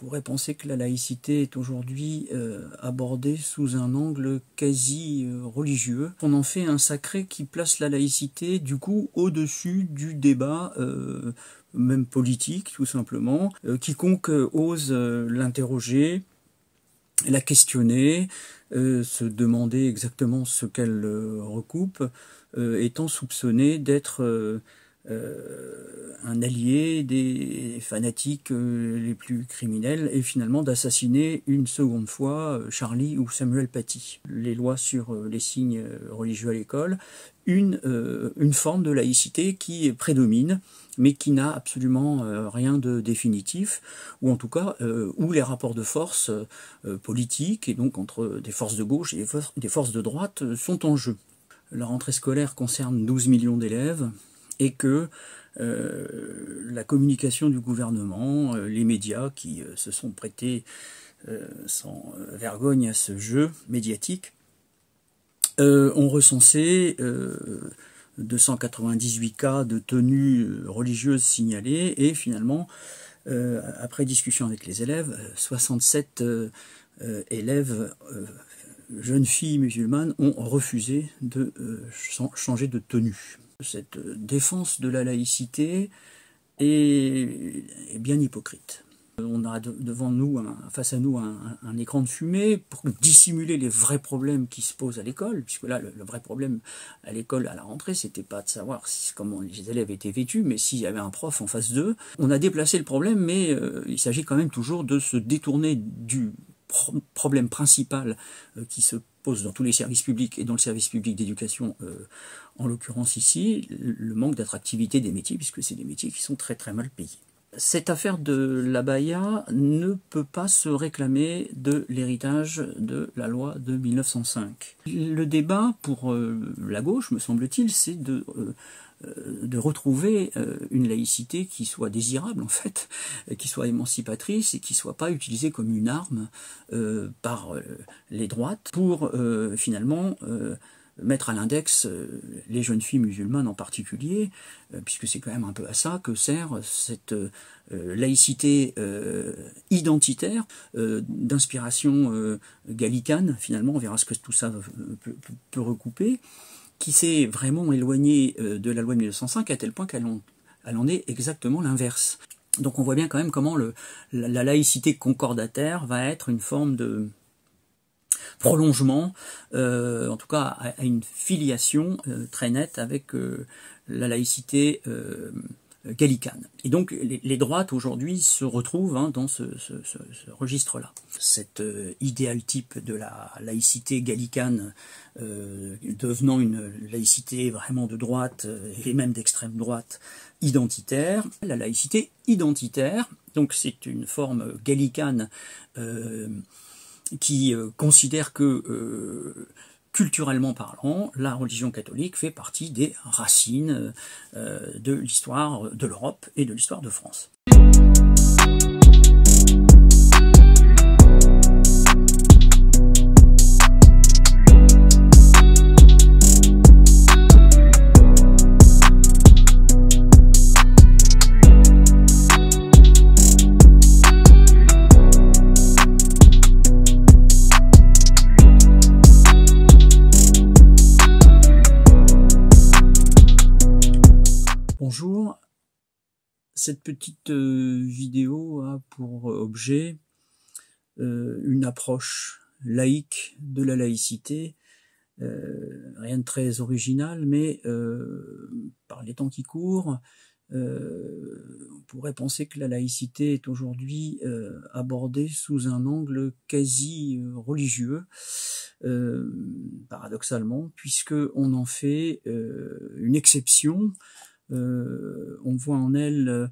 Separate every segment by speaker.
Speaker 1: pourrait penser que la laïcité est aujourd'hui euh, abordée sous un angle quasi euh, religieux. On en fait un sacré qui place la laïcité du coup au-dessus du débat euh, même politique tout simplement. quiconque ose l'interroger, la questionner, se demander exactement ce qu'elle recoupe, étant soupçonné d'être euh, un allié des fanatiques euh, les plus criminels et finalement d'assassiner une seconde fois euh, Charlie ou Samuel Paty. Les lois sur les signes religieux à l'école, une, une forme de laïcité qui prédomine mais qui n'a absolument rien de définitif, ou en tout cas où les rapports de force politiques, et donc entre des forces de gauche et des forces de droite, sont en jeu. La rentrée scolaire concerne 12 millions d'élèves, et que euh, la communication du gouvernement, euh, les médias qui euh, se sont prêtés sans vergogne à ce jeu médiatique, ont recensé 298 cas de tenues religieuses signalées et finalement, après discussion avec les élèves, 67 élèves jeunes filles musulmanes ont refusé de changer de tenue cette euh, défense de la laïcité est, bien hypocrite. Euh, on a devant nous, face à nous, un, écran de fumée pour dissimuler les vrais problèmes qui se posent à l'école, puisque là, le, vrai problème à l'école à la rentrée, c'était pas de savoir comment les élèves étaient vêtus, mais s'il y avait un prof en face d'eux. On a déplacé le problème, mais euh, il s'agit quand même toujours de se détourner du problème principal qui se pose, pose dans tous les services publics et dans le service public d'éducation, euh, en l'occurrence ici, le manque d'attractivité des métiers, puisque c'est des métiers qui sont très très mal payés. Cette affaire de la ne peut pas se réclamer de l'héritage de la loi de 1905. Le débat pour euh, la gauche, me semble-t-il, c'est de... Euh, euh, de retrouver euh, une laïcité qui soit désirable en fait, euh, qui soit émancipatrice et qui soit pas utilisée comme une arme par les droites pour finalement mettre à l'index les jeunes filles musulmanes en particulier, puisque c'est quand même un peu à ça que sert cette laïcité identitaire d'inspiration gallicane, finalement on verra ce que tout ça peut recouper qui s'est vraiment éloignée euh, de la loi de 1905 à tel point qu'elle en, est exactement l'inverse. Donc on voit bien quand même comment le, la, laïcité concordataire va être une forme de prolongement, euh, en tout cas à, une filiation euh, très nette avec la laïcité euh, gallicane. Et donc les, droites aujourd'hui se retrouvent hein, dans ce, registre-là. Cet euh, idéal type de la laïcité gallicane euh, devenant une laïcité vraiment de droite et même d'extrême droite identitaire, la laïcité identitaire, donc c'est une forme gallicane qui considère que culturellement parlant, la religion catholique fait partie des racines euh, de l'histoire de l'Europe et de l'histoire de France. cette petite euh, vidéo a hein, pour euh, objet euh, une approche laïque de la laïcité. rien de très original, mais par les temps qui courent, on pourrait penser que la laïcité est aujourd'hui abordée sous un angle quasi religieux, paradoxalement, puisque on en fait une exception euh, on voit en elle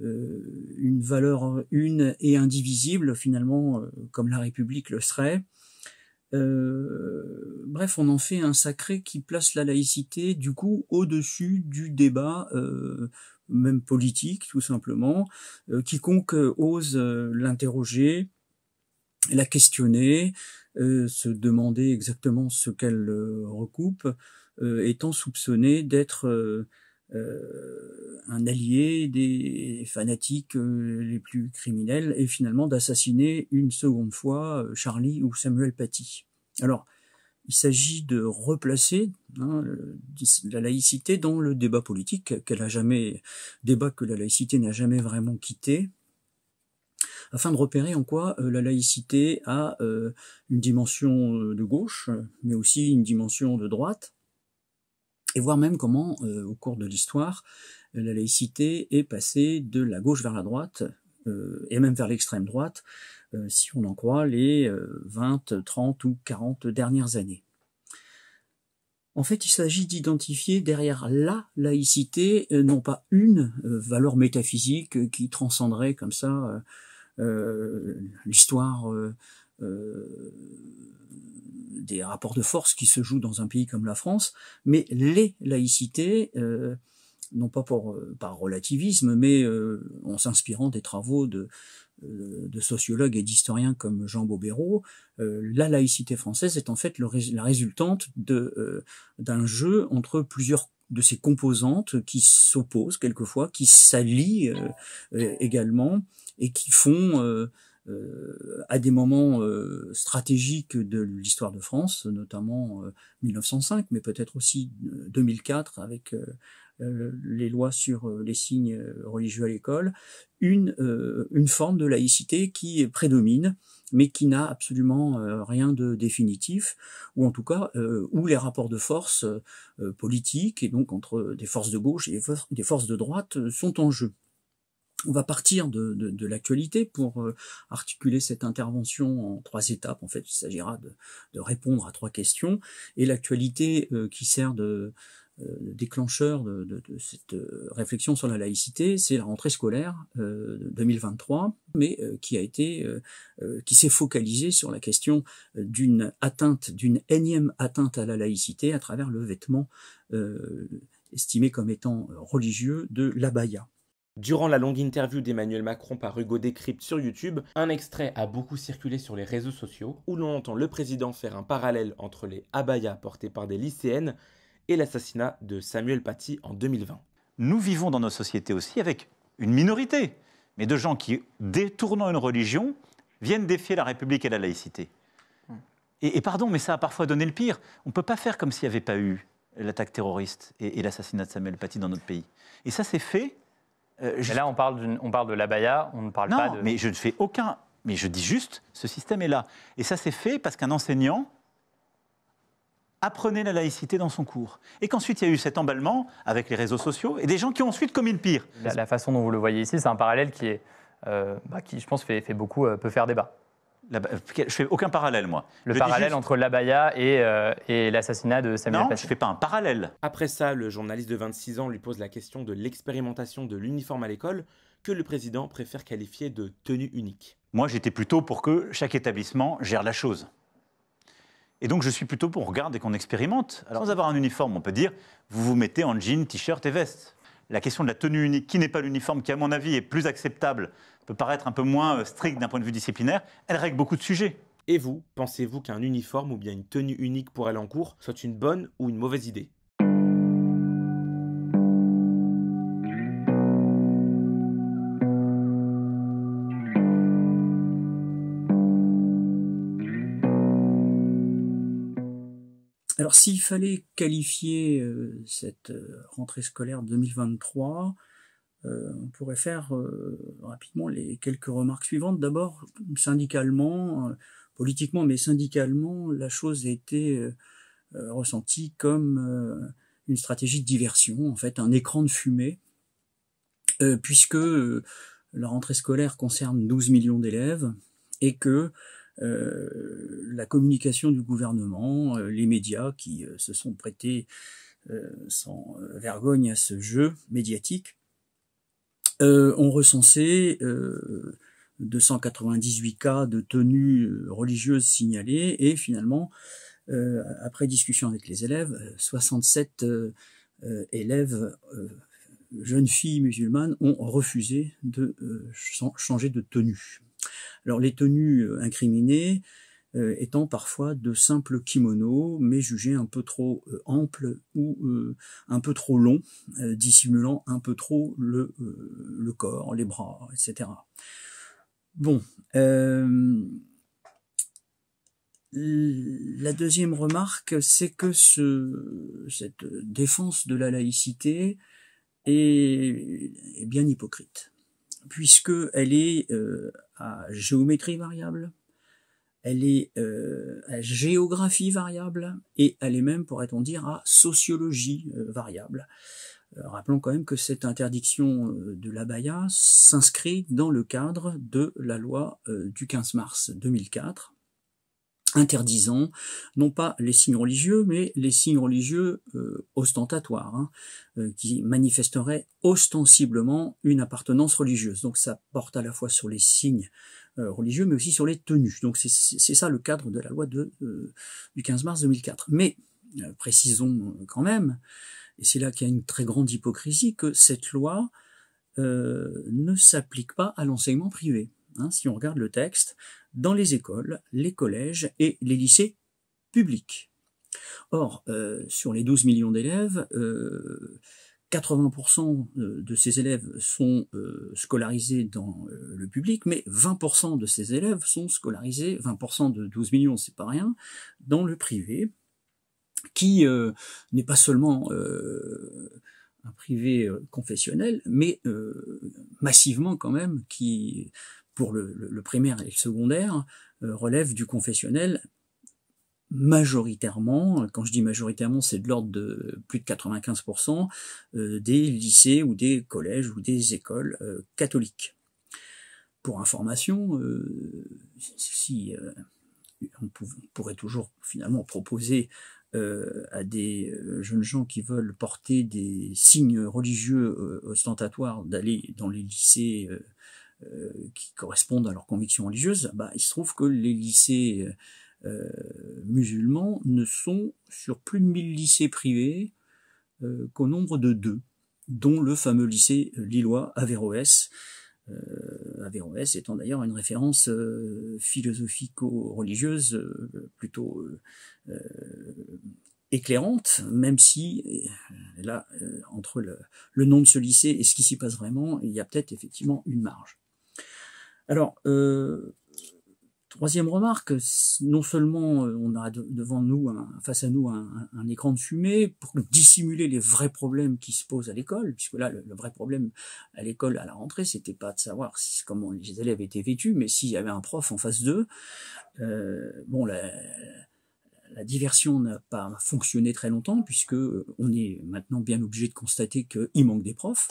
Speaker 1: euh, une valeur une et indivisible, finalement, euh, comme la République le serait. bref, on en fait un sacré qui place la laïcité du coup au-dessus du débat, même politique tout simplement. quiconque ose l'interroger, la questionner, se demander exactement ce qu'elle recoupe, étant soupçonné d'être euh, un allié des fanatiques euh, les plus criminels et finalement d'assassiner une seconde fois euh, Charlie ou Samuel Paty. Alors, il s'agit de replacer hein, la laïcité dans le débat politique qu'elle a jamais, débat que la laïcité n'a jamais vraiment quitté, afin de repérer en quoi la laïcité a une dimension de gauche, mais aussi une dimension de droite, et voir même comment, euh, au cours de l'histoire, euh, la laïcité est passée de la gauche vers la droite, euh, et même vers l'extrême droite, si on en croit les 20, 30 ou 40 dernières années. En fait, il s'agit d'identifier derrière la laïcité, non pas une valeur métaphysique qui transcenderait comme ça l'histoire euh, des rapports de force qui se jouent dans un pays comme la France, mais les laïcités, euh, non pas pour, euh, par relativisme, mais en s'inspirant des travaux de, de sociologues et d'historiens comme Jean Bobéro, la laïcité française est en fait la résultante de d'un jeu entre plusieurs de ces composantes qui s'opposent quelquefois, qui s'allient également et qui font euh, à des moments euh, stratégiques de l'histoire de France, notamment 1905, euh, mais peut-être aussi 2004 avec les lois sur les signes religieux à l'école, une, une forme de laïcité qui prédomine, mais qui n'a absolument rien de définitif, ou en tout cas où les rapports de force politiques, et donc entre des forces de gauche et des forces de droite, sont en jeu on va partir de, de, l'actualité pour euh, articuler cette intervention en trois étapes. En fait, il s'agira de, répondre à trois questions. Et l'actualité euh, qui sert de, euh, déclencheur de, cette réflexion sur la laïcité, c'est la rentrée scolaire euh, 2023, mais qui a été, qui s'est focalisée sur la question d'une atteinte, d'une énième atteinte à la laïcité à travers le vêtement estimé comme étant religieux
Speaker 2: de l'abaya. Durant la longue interview d'Emmanuel Macron par Hugo Décrypte sur YouTube, un extrait a beaucoup circulé sur les réseaux sociaux où l'on entend le président faire un parallèle entre les abayas portés par des lycéennes et l'assassinat de Samuel Paty en 2020. Nous vivons dans nos sociétés aussi avec une minorité, mais de gens qui, détournant une religion, viennent défier la République et la laïcité. Hmm. Et, pardon, mais ça a parfois donné le pire. On ne peut pas faire comme s'il n'y avait pas eu l'attaque terroriste et, et l'assassinat de Samuel Paty dans notre pays. Et ça, s'est fait euh, là, on parle, on parle de l'abaya, on ne parle pas de. Non, mais je ne fais aucun. Mais je dis juste, ce système est là. Et ça, s'est fait parce qu'un enseignant apprenait la laïcité dans son cours. Et qu'ensuite, il y a eu cet emballement avec les réseaux sociaux et des gens qui ont ensuite commis le pire. La, façon dont vous le voyez ici, c'est un parallèle qui est. Euh, bah, qui, je pense, fait, beaucoup, euh, peut faire débat. Euh, je fais aucun parallèle, moi. Le parallèle entre l'abaya et, euh, et l'assassinat de Samuel Non, je fais pas un parallèle. Après ça, le journaliste de 26 ans lui pose la question de l'expérimentation de l'uniforme à l'école que le président préfère qualifier de tenue unique. Moi, j'étais plutôt pour que chaque établissement gère la chose. Et donc, je suis plutôt pour regarder regarde et qu'on expérimente. sans avoir un uniforme, on peut dire, vous vous mettez en jean, t-shirt et veste la question de la tenue unique, qui n'est pas l'uniforme, qui à mon avis est plus acceptable, peut paraître un peu moins euh, stricte d'un point de vue disciplinaire, elle règle beaucoup de sujets. Et vous, pensez-vous qu'un uniforme ou bien une tenue unique pour elle en cours soit une bonne ou une mauvaise idée
Speaker 1: Alors s'il fallait qualifier euh, cette euh, rentrée scolaire 2023, euh, on pourrait faire rapidement les quelques remarques suivantes. D'abord, syndicalement, politiquement, mais syndicalement, la chose a été ressentie comme une stratégie de diversion, en fait, un écran de fumée, puisque la rentrée scolaire concerne 12 millions d'élèves et que euh, la communication du gouvernement, euh, les médias qui euh, se sont prêtés sans vergogne à ce jeu médiatique, ont recensé 298 cas de tenues religieuses signalées et finalement, après discussion avec les élèves, 67 élèves, jeunes filles musulmanes, ont refusé de changer de tenue. Alors les tenues euh, incriminées euh, étant parfois de simples kimonos, mais jugées un peu trop euh, amples ou un peu trop longs, dissimulant un peu trop le, corps, les bras, etc. Bon. la deuxième remarque, c'est que ce, cette défense de la laïcité est bien hypocrite puisque elle est euh, à géométrie variable, elle est euh, à géographie variable et elle est même, pourrait-on dire, à sociologie euh, variable. Rappelons quand même que cette interdiction de l'abaya s'inscrit dans le cadre de la loi du 15 mars 2004 interdisant non pas les signes religieux, mais les signes religieux euh, ostentatoires, hein, euh, qui manifesteraient ostensiblement une appartenance religieuse. Donc ça porte à la fois sur les signes euh, religieux, mais aussi sur les tenues. Donc c'est ça le cadre de la loi de, du 15 mars 2004. Mais précisons quand même, et c'est là qu'il y a une très grande hypocrisie, que cette loi ne s'applique pas à l'enseignement privé. Hein, si on regarde le texte, dans les écoles, les collèges et les lycées publics. Or, euh, sur les 12 millions d'élèves, 80% euh, euh, de ces élèves sont scolarisés dans le public, mais 20% de ces élèves sont scolarisés, 20% de 12 millions, c'est pas rien, dans le privé, qui n'est pas seulement un privé confessionnel, mais massivement quand même, qui pour le, primaire et le secondaire, euh, relève du confessionnel majoritairement, quand je dis majoritairement, c'est de l'ordre de plus de 95% euh, des lycées ou des collèges ou des écoles euh, catholiques. Pour information, si on, pourrait toujours finalement proposer à des jeunes gens qui veulent porter des signes religieux ostentatoires d'aller dans les lycées euh, qui correspondent à leurs convictions religieuses, bah, il se trouve que les lycées euh, euh, musulmans ne sont sur plus de 1000 lycées privés qu'au nombre de deux, dont le fameux lycée lillois Averroès, Averroès étant d'ailleurs une référence philosophico-religieuse plutôt éclairante, même si là, entre le, le, nom de ce lycée et ce qui s'y passe vraiment, il y a peut-être effectivement une marge. Alors, euh, troisième remarque, non seulement euh, on a devant nous, face à nous, un, écran de fumée pour dissimuler les vrais problèmes qui se posent à l'école, puisque là, le, vrai problème à l'école à la rentrée, c'était pas de savoir comment les élèves étaient vêtus, mais s'il y avait un prof en face d'eux. Euh, bon, la, la diversion n'a pas fonctionné très longtemps puisque on est maintenant bien obligé de constater qu'il manque des profs.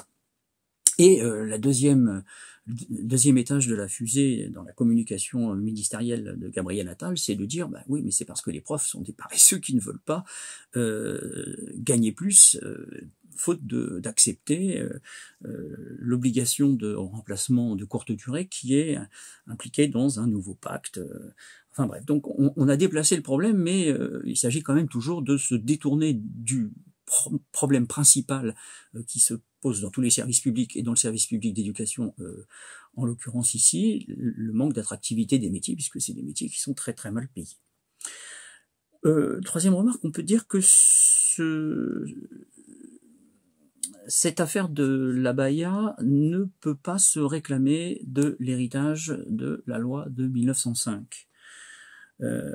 Speaker 1: Et euh, la deuxième, euh, deuxième étage de la fusée dans la communication euh, ministérielle de Gabriel Attal, c'est de dire bah oui, mais c'est parce que les profs sont des paresseux qui ne veulent pas euh, gagner plus. faute d'accepter l'obligation de remplacement de courte durée qui est impliquée dans un nouveau pacte. Enfin bref, donc on, on a déplacé le problème, mais il s'agit quand même toujours de se détourner du, problème principal qui se pose dans tous les services publics et dans le service public d'éducation, euh, en l'occurrence ici, le manque d'attractivité des métiers, puisque c'est des métiers qui sont très très mal payés. Euh, troisième remarque, on peut dire que ce, cette affaire de la ne peut pas se réclamer de l'héritage de la loi de 1905. Euh,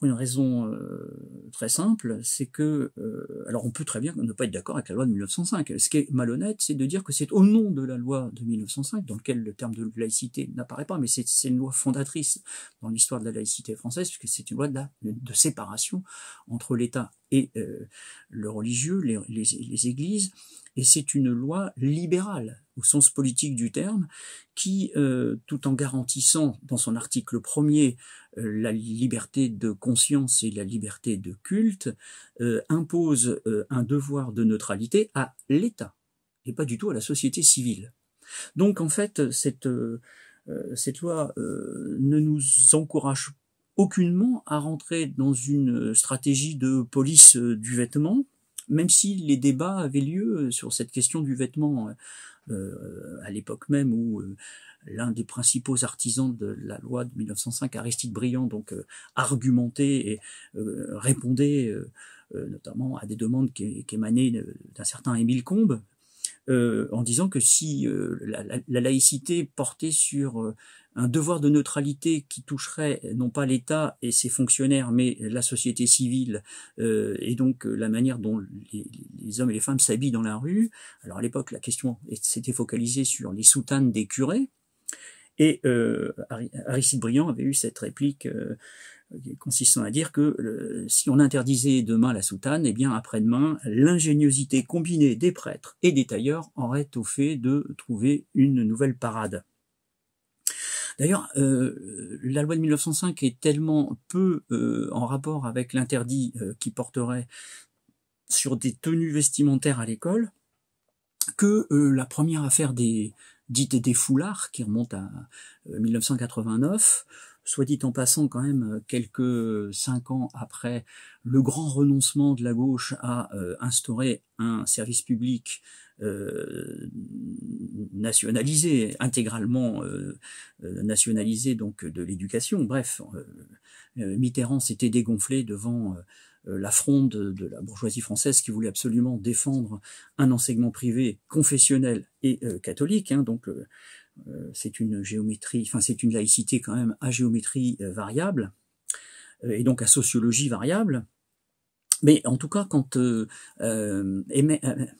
Speaker 1: pour une raison euh, très simple, c'est que, euh, alors on peut très bien ne pas être d'accord avec la loi de 1905. Ce qui est malhonnête, c'est de dire que c'est au nom de la loi de 1905, dans lequel le terme de laïcité n'apparaît pas, mais c'est une loi fondatrice dans l'histoire de la laïcité française, puisque c'est une loi de, séparation entre l'État et euh, le religieux, les églises, et c'est une loi libérale au sens politique du terme, qui, euh, tout en garantissant dans son article premier euh, la liberté de conscience et la liberté de culte, euh, impose un devoir de neutralité à l'État et pas du tout à la société civile. Donc en fait, cette, cette loi ne nous encourage aucunement à rentrer dans une stratégie de police du vêtement, même si les débats avaient lieu euh, sur cette question du vêtement euh, euh, à l'époque même où l'un des principaux artisans de la loi de 1905, Aristide Briand, donc argumentait et répondait notamment à des demandes qui émanaient d'un certain Émile Combes, euh, en disant que si euh, la, laïcité portait sur euh, un devoir de neutralité qui toucherait non pas l'État et ses fonctionnaires, mais la société civile et donc la manière dont les, les hommes et les femmes s'habillent dans la rue. Alors à l'époque, la question s'était focalisée sur les soutanes des curés. Et Aristide Briand avait eu cette réplique consistant à dire que si on interdisait demain la soutane, et eh bien après-demain, l'ingéniosité combinée des prêtres et des tailleurs aurait au fait de trouver une nouvelle parade. D'ailleurs, euh, la loi de 1905 est tellement peu euh, en rapport avec l'interdit euh, qui porterait sur des tenues vestimentaires à l'école que la première affaire des dite des foulards qui remonte à 1989 soit dit en passant quand même euh, quelques euh, cinq ans après le grand renoncement de la gauche à euh, instaurer un service public nationalisé, intégralement nationalisé donc de l'éducation. Bref, Mitterrand s'était dégonflé devant la fronde de la bourgeoisie française qui voulait absolument défendre un enseignement privé confessionnel et catholique. Hein. donc euh, c'est une géométrie, enfin c'est une laïcité quand même à géométrie euh, variable euh, et donc à sociologie variable. Mais en tout cas, quand,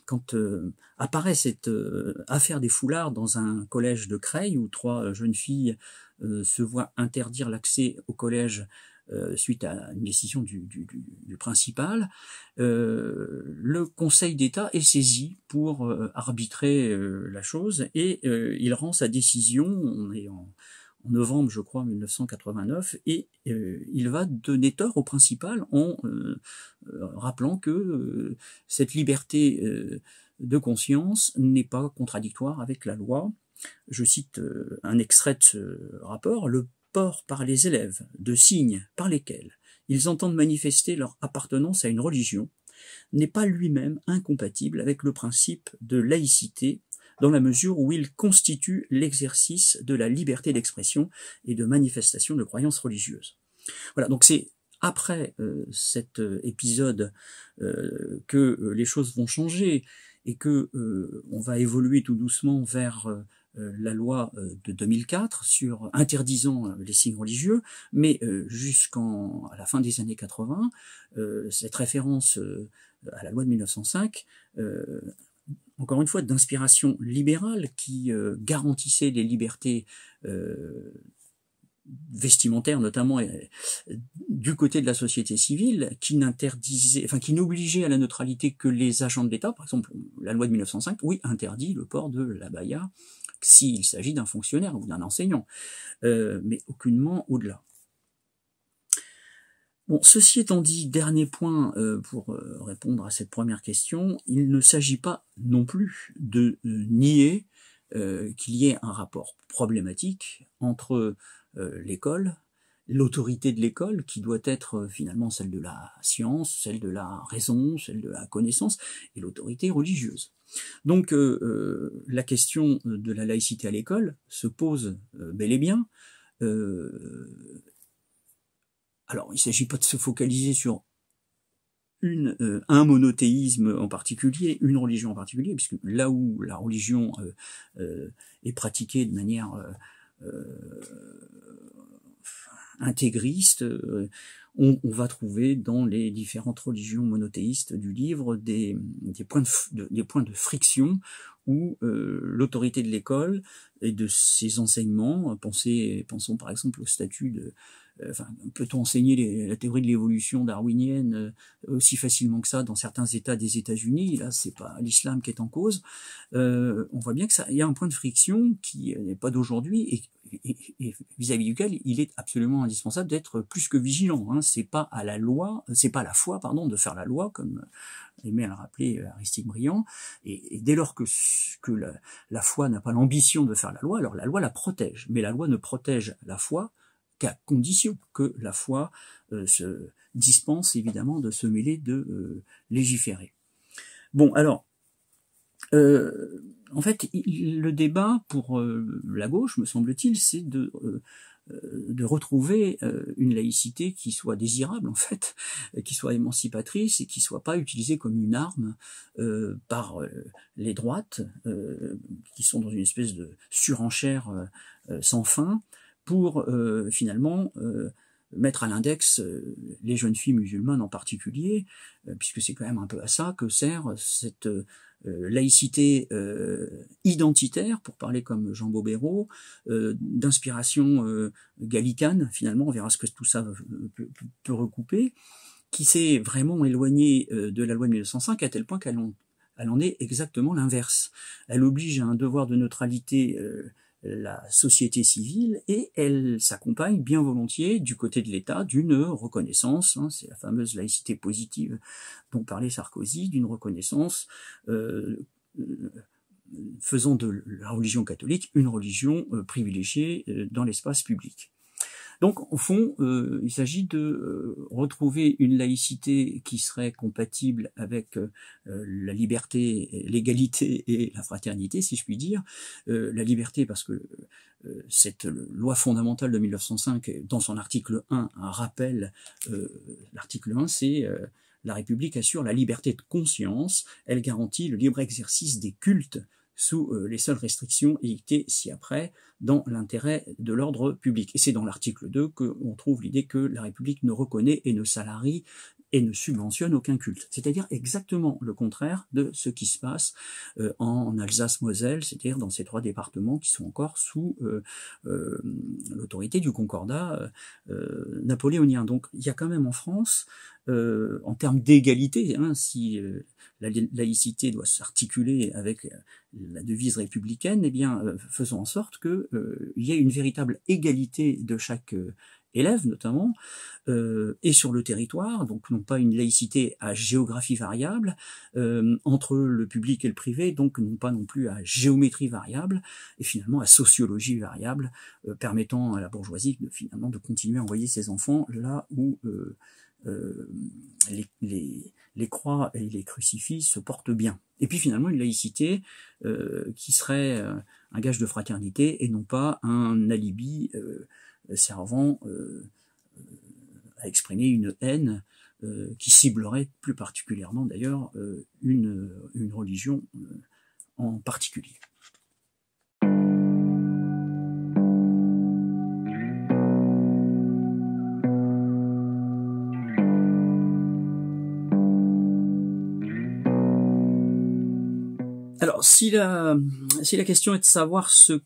Speaker 1: quand apparaît cette affaire des foulards dans un collège de Creil où trois jeunes filles se voient interdire l'accès au collège euh, suite à une décision du, principal, euh, le Conseil d'État est saisi pour euh, arbitrer la chose et il rend sa décision, on est en, novembre, je crois, 1989, et il va donner tort au principal en rappelant que cette liberté de conscience n'est pas contradictoire avec la loi. Je cite un extrait de ce rapport. Le port par les élèves de signes par lesquels ils entendent manifester leur appartenance à une religion n'est pas lui-même incompatible avec le principe de laïcité dans la mesure où il constitue l'exercice de la liberté d'expression et de manifestation de croyances religieuses. Voilà, donc c'est après euh, cet euh, épisode euh, que les choses vont changer et que on va évoluer tout doucement vers euh, la loi euh, de 2004 sur interdisant euh, les signes religieux, mais jusqu'en à la fin des années 80, cette référence à la loi de 1905 encore une fois, d'inspiration libérale qui garantissait les libertés vestimentaires, notamment du côté de la société civile, qui n'interdisait, enfin qui n'obligeait à la neutralité que les agents de l'État. Par exemple, la loi de 1905, oui, interdit le port de la baya s'il s'agit d'un fonctionnaire ou d'un enseignant, euh, mais aucunement au-delà. Bon, ceci étant dit, dernier point euh, pour euh, répondre à cette première question, il ne s'agit pas non plus de nier qu'il y ait un rapport problématique entre l'école, l'autorité de l'école, qui doit être finalement celle de la science, celle de la raison, celle de la connaissance, et l'autorité religieuse. Donc euh, euh, la question euh, de la laïcité à l'école se pose bel et bien. alors il ne s'agit pas de se focaliser sur une, un monothéisme en particulier, une religion en particulier, puisque là où la religion est pratiquée de manière euh, intégriste, euh, on, va trouver dans les différentes religions monothéistes du livre des, des, points, de, des points de friction où euh, l'autorité de l'école et de ses enseignements, pensons par exemple au statut de, euh, enfin, peut-on enseigner les, la théorie de l'évolution darwinienne euh, aussi facilement que ça dans certains États des États-Unis Là, c'est pas l'islam qui est en cause. Euh, on voit bien que ça, il y a un point de friction qui n'est pas d'aujourd'hui et, vis-à-vis duquel il est absolument indispensable d'être plus que vigilant. Hein. C'est pas à la loi, c'est pas la foi, pardon, de faire la loi comme aimait à le rappeler Aristide Briand. Et, dès lors que, que la foi n'a pas l'ambition de faire la loi, alors la loi la protège. Mais la loi ne protège la foi qu'à condition que la foi euh, se dispense évidemment de se mêler de euh, légiférer. Bon, alors, euh, en fait, le débat pour la gauche, me semble-t-il, c'est de retrouver une laïcité qui soit désirable en fait, qui soit émancipatrice et qui soit pas utilisée comme une arme par les droites qui sont dans une espèce de surenchère sans fin pour euh, finalement euh, mettre à l'index euh, les jeunes filles musulmanes en particulier, puisque c'est quand même un peu à ça que sert cette laïcité identitaire, pour parler comme Jean Bobéro, d'inspiration gallicane, finalement, on verra ce que tout ça peut, recouper, qui s'est vraiment éloignée de la loi de 1905 à tel point qu'elle en, est exactement l'inverse. Elle oblige à un devoir de neutralité la société civile et elle s'accompagne bien volontiers du côté de l'État d'une reconnaissance, hein, c'est la fameuse laïcité positive dont parlait Sarkozy, d'une reconnaissance euh, euh, faisant de la religion catholique une religion euh, privilégiée dans l'espace public. Donc, au fond, euh, il s'agit de euh, retrouver une laïcité qui serait compatible avec euh, la liberté, l'égalité et la fraternité, si je puis dire. la liberté, parce que cette loi fondamentale de 1905, dans son article 1, rappelle rappel, l'article 1, c'est la République assure la liberté de conscience, elle garantit le libre exercice des cultes sous euh, les seules restrictions édictées ci-après dans l'intérêt de l'ordre public. Et c'est dans l'article 2 qu'on trouve l'idée que la République ne reconnaît et ne salarie et ne subventionne aucun culte. C'est-à-dire exactement le contraire de ce qui se passe euh, en Alsace-Moselle, c'est-à-dire dans ces trois départements qui sont encore sous euh, euh, l'autorité du concordat napoléonien. Donc il y a quand même en France, en termes d'égalité, hein, si la laïcité doit s'articuler avec la devise républicaine, eh bien faisons en sorte qu'il y ait une véritable égalité de chaque élèves notamment, euh, et sur le territoire, donc non pas une laïcité à géographie variable, euh, entre le public et le privé, donc non pas non plus à géométrie variable, et finalement à sociologie variable, euh, permettant à la bourgeoisie de, finalement de continuer à envoyer ses enfants là où les, croix et les crucifix se portent bien. Et puis finalement une laïcité qui serait un gage de fraternité et non pas un alibi. Euh, euh, servant euh, euh, à exprimer une haine qui ciblerait plus particulièrement d'ailleurs une, une religion en particulier. Alors, si la, si la question est de savoir ce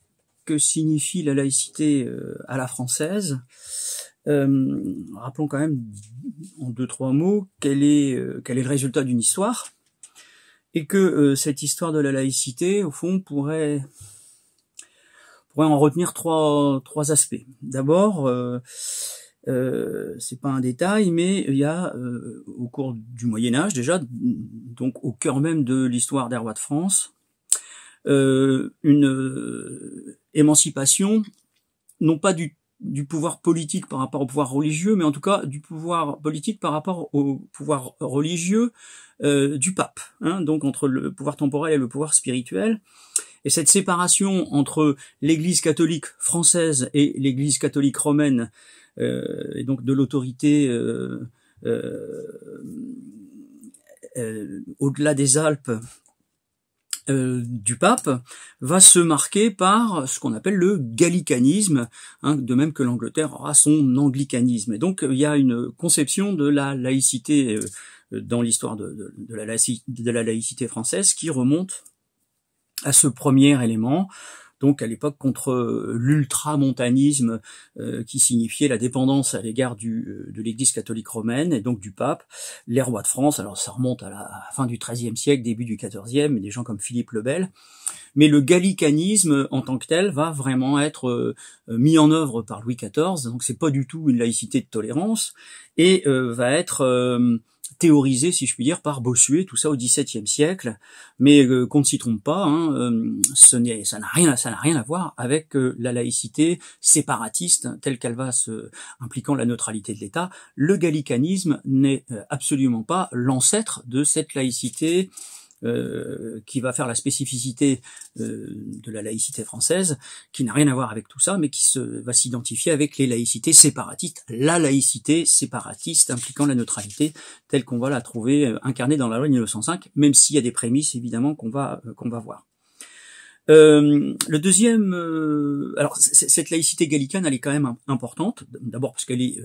Speaker 1: que signifie la laïcité euh, à la française. Euh, rappelons quand même en deux trois mots quel est euh, quel est le résultat d'une histoire et que cette histoire de la laïcité au fond pourrait pourrait en retenir trois trois aspects. D'abord euh, euh, c'est pas un détail, mais il y a au cours du Moyen Âge déjà, donc au cœur même de l'histoire des rois de France, euh, une émancipation, non pas du, du, pouvoir politique par rapport au pouvoir religieux, mais en tout cas du pouvoir politique par rapport au pouvoir religieux euh, du pape, hein, donc entre le pouvoir temporel et le pouvoir spirituel. Et cette séparation entre l'Église catholique française et l'Église catholique romaine, euh, et donc de l'autorité euh, euh, euh au-delà des Alpes euh, du pape va se marquer par ce qu'on appelle le gallicanisme, hein, de même que l'Angleterre aura son anglicanisme. Et donc il y a une conception de la laïcité euh, dans l'histoire de, de la laïcité française qui remonte à ce premier élément, donc à l'époque contre euh, l'ultramontanisme euh, qui signifiait la dépendance à l'égard du, euh, de l'Église catholique romaine et donc du pape. Les rois de France, alors ça remonte à la, fin du XIIIe siècle, début du XIVe, des gens comme Philippe le Bel. Mais le gallicanisme en tant que tel va vraiment être mis en œuvre par Louis XIV, donc c'est pas du tout une laïcité de tolérance et va être théorisé, si je puis dire, par Bossuet, tout ça au XVIIe siècle. Mais euh, qu'on ne s'y trompe pas, hein, euh, ça n'a rien, ça n'a rien à voir avec euh, la laïcité séparatiste telle qu'elle va se impliquant la neutralité de l'État. Le gallicanisme n'est absolument pas l'ancêtre de cette laïcité euh, qui va faire la spécificité euh, de la laïcité française, qui n'a rien à voir avec tout ça, mais qui se, va s'identifier avec les laïcités séparatistes, la laïcité séparatiste impliquant la neutralité telle qu'on va la trouver euh, incarnée dans la loi 1905, même s'il y a des prémices évidemment qu'on va qu'on va voir. le deuxième, alors cette laïcité gallicane, elle est quand même importante, d'abord parce qu'elle est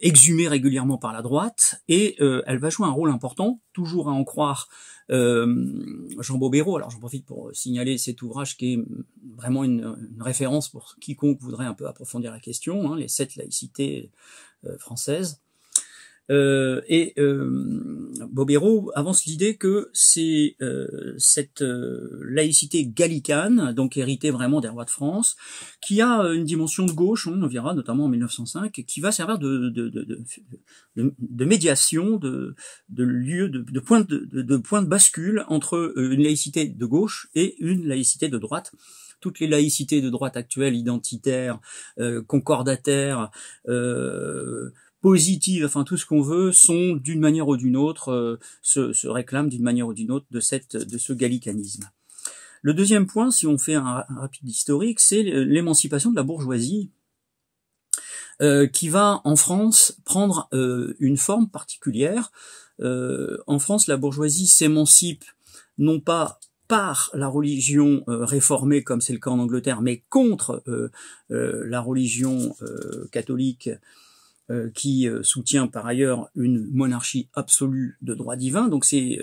Speaker 1: exhumée régulièrement par la droite, et elle va jouer un rôle important, toujours à en croire euh, Jean Bobéro, alors j'en profite pour signaler cet ouvrage qui est vraiment une, référence pour quiconque voudrait un peu approfondir la question, hein, les sept laïcités euh, françaises. Euh, et euh, avance l'idée que c'est euh, cette euh, laïcité gallicane, donc héritée vraiment des rois de France, qui a une dimension de gauche, on verra notamment en 1905, qui va servir de, de, médiation, de, de lieu, de, point de, de de bascule entre une laïcité de gauche et une laïcité de droite toutes les laïcités de droite actuelles, identitaires, concordataires, positives, enfin tout ce qu'on veut, sont d'une manière ou d'une autre, euh, se, réclament d'une manière ou d'une autre de, cette, de ce gallicanisme. Le deuxième point, si on fait un, rapide historique, c'est l'émancipation de la bourgeoisie, euh, qui va en France prendre euh, une forme particulière. en France, la bourgeoisie s'émancipe non pas par la religion réformée comme c'est le cas en Angleterre, mais contre la religion catholique euh, qui euh, soutient par ailleurs une monarchie absolue de droit divin. Donc c'est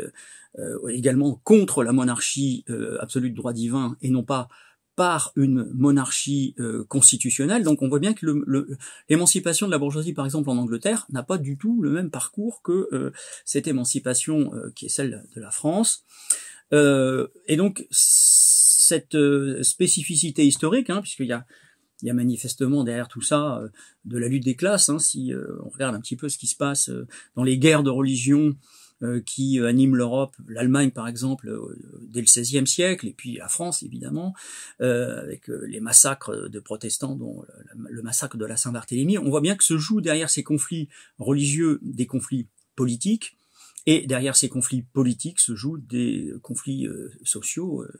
Speaker 1: euh, également contre la monarchie absolue de droit divin et non pas par une monarchie constitutionnelle. Donc on voit bien que l'émancipation de la bourgeoisie, par exemple en Angleterre, n'a pas du tout le même parcours que cette émancipation qui est celle de la France. et donc cette spécificité historique, hein, puisqu'il y a il y a manifestement derrière tout ça euh, de la lutte des classes. Hein, si euh, on regarde un petit peu ce qui se passe euh, dans les guerres de religion qui animent l'Europe, l'Allemagne par exemple, dès le XVIe siècle, et puis la France évidemment, avec les massacres de protestants, dont le massacre de la Saint-Barthélemy, on voit bien que se joue derrière ces conflits religieux des conflits politiques et derrière ces conflits politiques se jouent des conflits euh, sociaux, euh,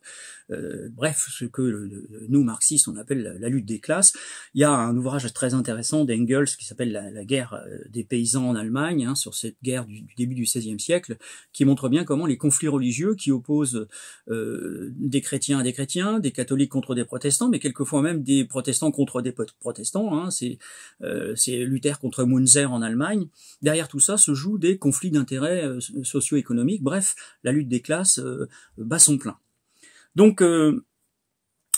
Speaker 1: euh, bref, ce que nous, marxistes, on appelle la, lutte des classes. Il y a un ouvrage très intéressant d'Engels qui s'appelle la, guerre des paysans en Allemagne, hein, sur cette guerre du, début du XVIe siècle, qui montre bien comment les conflits religieux qui opposent des chrétiens à des chrétiens, des catholiques contre des protestants, mais quelquefois même des protestants contre des protestants, hein, c'est euh, Luther contre Munzer en Allemagne, derrière tout ça se jouent des conflits d'intérêts socio-économique. Bref, la lutte des classes euh, bat son plein. Donc euh,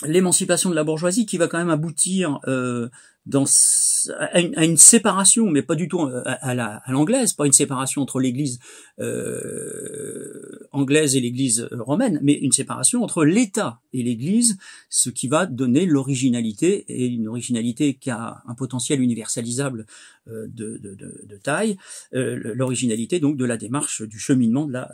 Speaker 1: l'émancipation de la bourgeoisie qui va quand même aboutir euh, à, une, séparation, mais pas du tout euh, à, à l'anglaise, pas une séparation entre l'Église euh, anglaise et l'Église euh, romaine, mais une séparation entre l'État et l'Église, ce qui va donner l'originalité, et une originalité qui a un potentiel universalisable de, taille, l'originalité donc de la démarche du cheminement de la,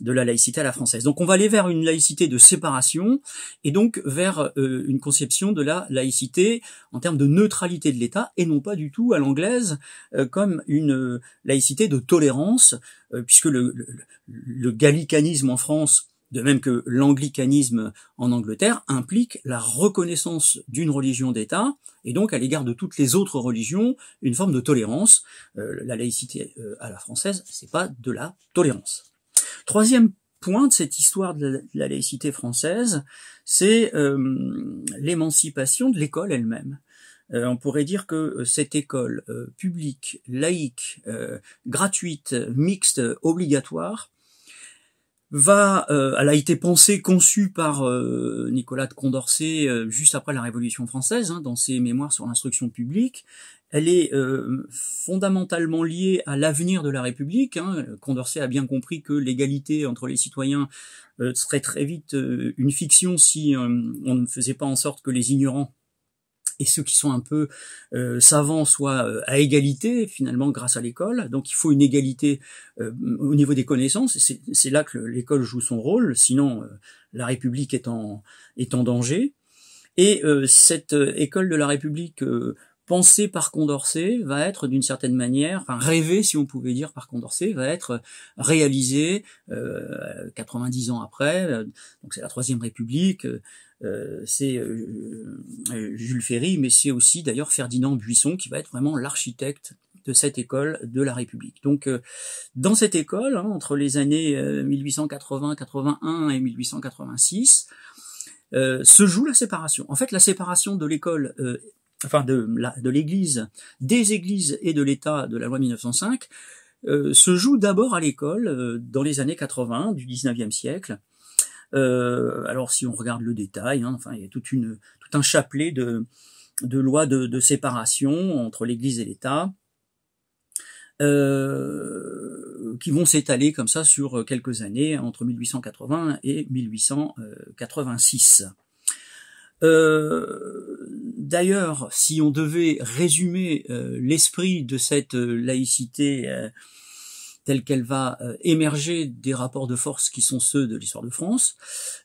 Speaker 1: de la laïcité à la française. Donc on va aller vers une laïcité de séparation et donc vers euh, une conception de la laïcité en termes de neutralité de l'État et non pas du tout à l'anglaise euh, comme une euh, laïcité de tolérance, puisque le, gallicanisme en France de même que l'anglicanisme en Angleterre implique la reconnaissance d'une religion d'État, et donc à l'égard de toutes les autres religions, une forme de tolérance. la laïcité à la française, c'est pas de la tolérance. Troisième point de cette histoire de la laïcité française, c'est euh, l'émancipation de l'école elle-même. Euh, on pourrait dire que euh, cette école publique, laïque, gratuite, mixte, obligatoire, va, elle a été pensée, conçue par Nicolas de Condorcet juste après la Révolution française, hein, dans ses mémoires sur l'instruction publique, elle est euh, fondamentalement liée à l'avenir de la République. Hein. Condorcet a bien compris que l'égalité entre les citoyens euh, serait très vite euh, une fiction si on ne faisait pas en sorte que les ignorants et ceux qui sont un peu savants soient à égalité finalement grâce à l'école. Donc il faut une égalité au niveau des connaissances. C'est là que l'école joue son rôle. Sinon, la République est en, est en danger. Et cette école de la République pensée par Condorcet va être d'une certaine manière, enfin rêvé si on pouvait dire par Condorcet, va être euh, réalisé euh, 90 ans après. Euh, donc c'est la Troisième République, euh, c'est Jules Ferry, mais c'est aussi d'ailleurs Ferdinand Buisson qui va être vraiment l'architecte de cette école de la République. Donc, dans cette école, hein, entre les années 1880-81 et 1886, euh, se joue la séparation. En fait, la séparation de l'école enfin de, de l'Église, des Églises et de l'État de la loi 1905 euh, se joue d'abord à l'école euh, dans les années 80 du 19e siècle. Euh, alors si on regarde le détail, hein, enfin il y a toute une, tout un chapelet de, de lois de, de séparation entre l'Église et l'État. Euh, qui vont s'étaler comme ça sur quelques années entre 1880 et 1886. Euh, D'ailleurs, si on devait résumer euh, l'esprit de cette euh, laïcité euh, telle qu'elle va émerger des rapports de force qui sont ceux de l'histoire de France,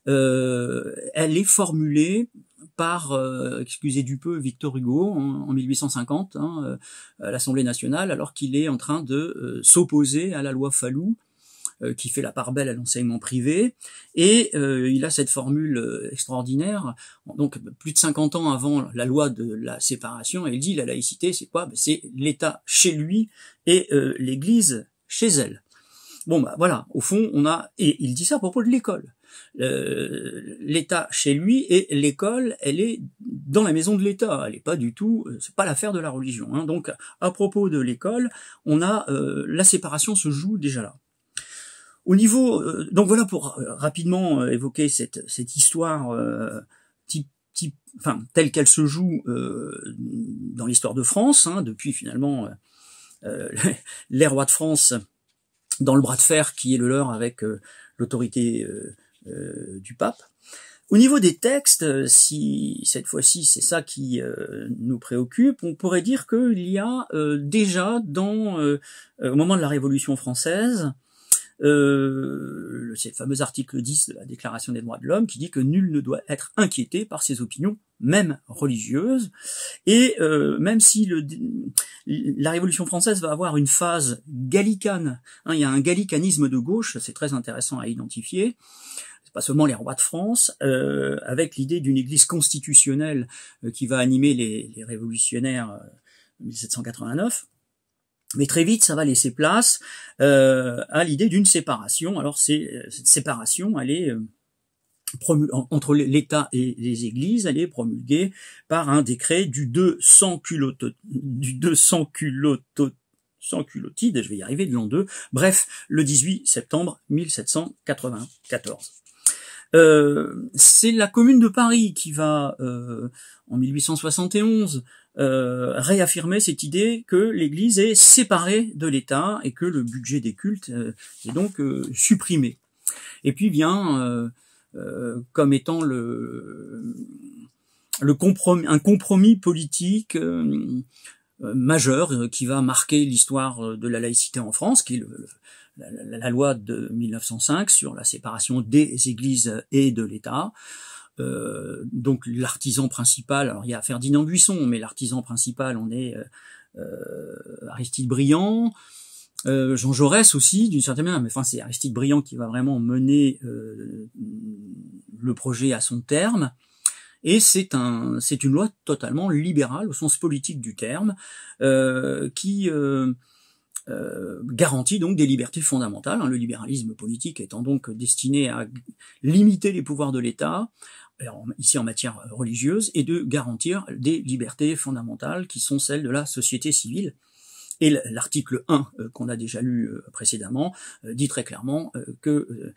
Speaker 1: elle est formulée par, excusez du peu, Victor Hugo en, 1850 hein, à l'Assemblée nationale, alors qu'il est en train de s'opposer à la loi Fallou euh, qui fait la part belle à l'enseignement privé, et euh, il a cette formule euh, extraordinaire, donc plus de 50 ans avant la loi de la séparation, il dit la laïcité, c'est quoi ben, C'est l'État chez lui et l'Église chez elle. Bon, bah voilà, au fond, on a, et il dit ça à propos de l'école. l'État chez lui et l'école, elle est dans la maison de l'État. Elle n'est pas du tout, c'est pas l'affaire de la religion. Hein. Donc, à propos de l'école, on a la séparation se joue déjà là. Au niveau, euh, donc voilà pour euh, rapidement euh, évoquer cette, cette histoire type, enfin telle qu'elle se joue dans l'histoire de France hein, depuis finalement les rois de France dans le bras de fer qui est le leur avec l'autorité du pape. Au niveau des textes, si cette fois-ci c'est ça qui nous préoccupe, on pourrait dire qu'il y a déjà dans, au moment de la Révolution française, euh, c'est le fameux article 10 de la Déclaration des droits de l'homme qui dit que nul ne doit être inquiété par ses opinions, même religieuses, et euh, même si le, la Révolution française va avoir une phase gallicane, hein, il y a un gallicanisme de gauche, c'est très intéressant à identifier, pas seulement les rois de France, euh, avec l'idée d'une Église constitutionnelle euh, qui va animer les, les révolutionnaires 1789. Mais très vite, ça va laisser place euh, à l'idée d'une séparation. Alors euh, cette séparation, elle est euh, entre l'État et les Églises, elle est promulguée par un décret du 200 culotte, du 200 culotte, sans culottide, je vais y arriver de l'an 2, bref, le 18 septembre 1794. Euh, c'est la commune de Paris qui va, euh, en 1871, euh, réaffirmer cette idée que l'Église est séparée de l'État et que le budget des cultes euh, est donc euh, supprimé. Et puis vient comme étant le, le compromis, un compromis politique majeur qui va marquer l'histoire de la laïcité en France, qui est la, loi de 1905 sur la séparation des églises et de l'État, euh, donc l'artisan principal, alors il y a Ferdinand Buisson, mais l'artisan principal, on est euh, euh, Aristide Briand, Jean Jaurès aussi, d'une certaine manière, mais enfin c'est Aristide Briand qui va vraiment mener le projet à son terme. Et c'est un, c'est une loi totalement libérale au sens politique du terme, qui garantit donc des libertés fondamentales, hein. le libéralisme politique étant donc destiné à limiter les pouvoirs de l'État, ici en matière religieuse, et de garantir des libertés fondamentales qui sont celles de la société civile. Et l'article 1 euh, qu'on a déjà lu euh, précédemment euh, dit très clairement que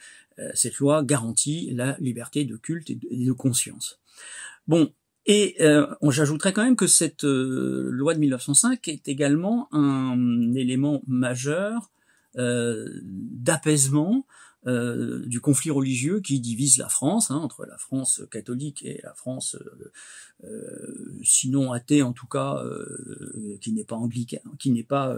Speaker 1: cette loi garantit la liberté de culte et de, et de conscience. Bon, et j'ajouterais quand même que cette loi de 1905 est également un élément majeur d'apaisement euh, du conflit religieux qui divise la France, hein, entre la France catholique et la France, euh, euh, sinon athée en tout cas, qui n'est pas anglicane, hein, qui n'est pas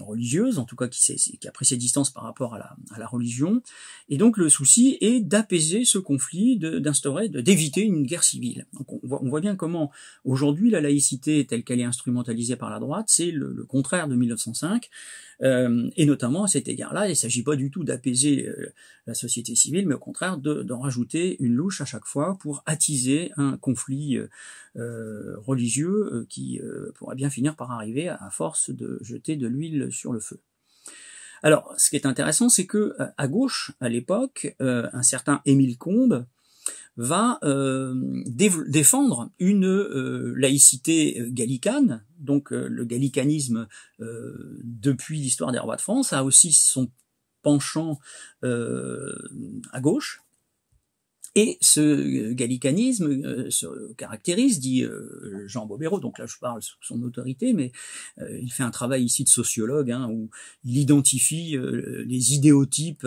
Speaker 1: religieuse, en tout cas qui, a pris ses distances par rapport à la, religion. Et donc le souci est d'apaiser ce conflit, d'instaurer, d'éviter une guerre civile. Donc on voit, bien comment aujourd'hui la laïcité telle qu'elle est instrumentalisée par la droite, c'est le contraire de 1905. Euh, et notamment à cet égard-là, il ne s'agit pas du tout d'apaiser euh, la société civile, mais au contraire d'en rajouter une louche à chaque fois pour attiser un conflit euh, religieux qui pourrait bien finir par arriver à force de jeter de l'huile sur le feu. Alors, ce qui est intéressant, c'est que à gauche, à l'époque, un certain Émile Combes va euh, défendre une euh, laïcité euh, gallicane, donc le gallicanisme depuis l'histoire des rois de France a aussi son penchant à gauche et ce euh, gallicanisme euh, se caractérise, dit euh, Jean Bobéro, donc là je parle sous son autorité, mais il fait un travail ici de sociologue, hein, où il identifie les idéotypes,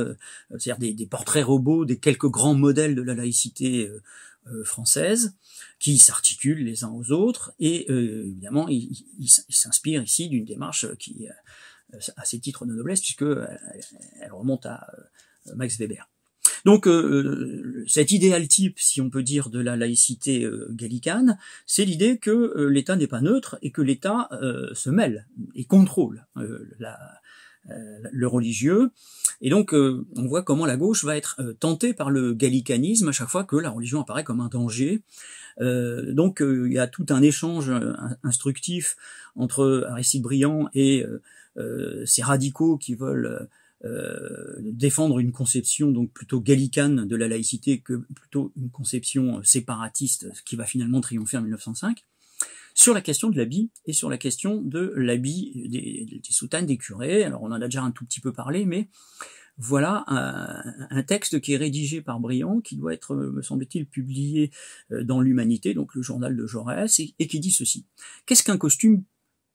Speaker 1: c'est-à-dire des, portraits robots des quelques grands modèles de la laïcité française, qui s'articulent les uns aux autres, et évidemment, il, s'inspire ici d'une démarche qui à ses titres de noblesse, puisque elle, remonte à Max Weber. Donc euh, euh, cet idéal type, si on peut dire, de la laïcité euh, gallicane, c'est l'idée que l'État n'est pas neutre et que l'État se mêle et contrôle le religieux. Et donc on voit comment la gauche va être tentée par le gallicanisme à chaque fois que la religion apparaît comme un danger. donc il y a tout un échange instructif entre Aristide Briand et ces radicaux qui veulent euh, défendre une conception donc plutôt gallicane de la laïcité que plutôt une conception euh, séparatiste qui va finalement triompher en 1905 sur la question de l'habit et sur la question de l'habit des, soutanes des curés. Alors on en a déjà un tout petit peu parlé, mais voilà euh, un, texte qui est rédigé par Briand, qui doit être, me semble-t-il, publié dans l'Humanité, donc le journal de Jaurès, et qui dit ceci. Qu'est-ce qu'un costume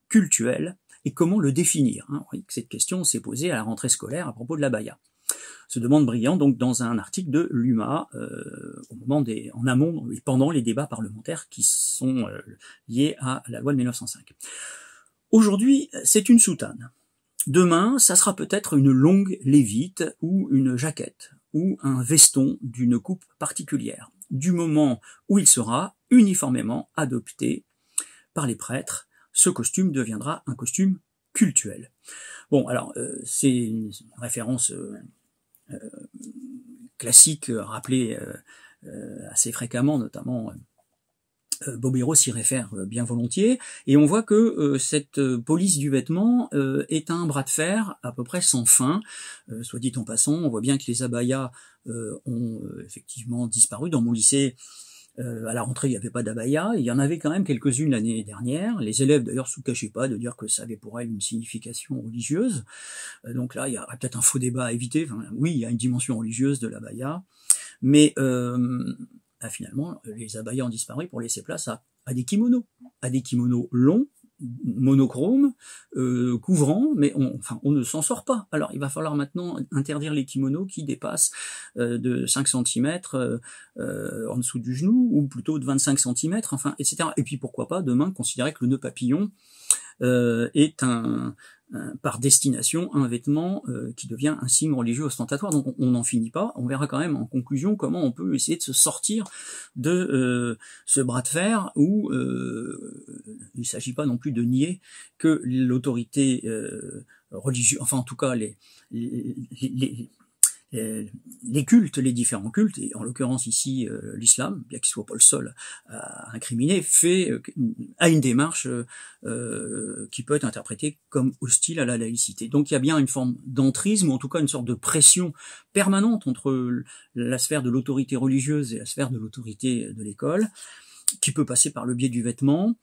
Speaker 1: cultuel et comment le définir hein. Cette question s'est posée à la rentrée scolaire à propos de la BAYA. Se demande brillant, donc dans un article de l'UMA euh, au moment des, en amont et pendant les débats parlementaires qui sont euh, liés à la loi de 1905. Aujourd'hui, c'est une soutane. Demain, ça sera peut-être une longue lévite ou une jaquette ou un veston d'une coupe particulière, du moment où il sera uniformément adopté par les prêtres ce costume deviendra un costume cultuel. Bon, alors euh, c'est une référence euh, euh, classique rappelée assez fréquemment, notamment Bobiro s'y réfère bien volontiers, et on voit que cette police du vêtement est un bras de fer à peu près sans fin. soit dit en passant, on voit bien que les abayas ont effectivement disparu. Dans mon lycée, euh, à la rentrée, il n'y avait pas d'abaya, il y en avait quand même quelques-unes l'année dernière. Les élèves, d'ailleurs, se cachaient pas de dire que ça avait pour elles une signification religieuse. Euh, donc là, il y a peut-être un faux débat à éviter. oui, il y a une dimension religieuse de l'abaya, mais euh, bah, finalement, les abayas ont disparu pour laisser place à, à des kimonos, à des kimonos longs, monochrome, euh, couvrant, mais on, enfin, on ne s'en sort pas. Alors il va falloir maintenant interdire les kimonos qui dépassent euh, de 5 cm euh, en dessous du genou, ou plutôt de 25 cm, enfin, etc. Et puis pourquoi pas demain considérer que le nœud papillon est un, euh, par destination un vêtement euh, qui devient un signe religieux ostentatoire. Donc on n'en finit pas. On verra quand même en conclusion comment on peut essayer de se sortir de euh, ce bras de fer où il ne s'agit pas non plus de nier que l'autorité religieuse, enfin en tout cas les, les euh, les cultes, les différents cultes, et en l'occurrence ici euh, l'islam, bien qu'il soit pas le seul à incriminer, fait à euh, une démarche qui peut être interprétée comme hostile à la laïcité. Donc il y a bien une forme d'entrisme, ou en tout cas une sorte de pression permanente entre la sphère de l'autorité religieuse et la sphère de l'autorité de l'école qui peut passer par le biais du vêtement.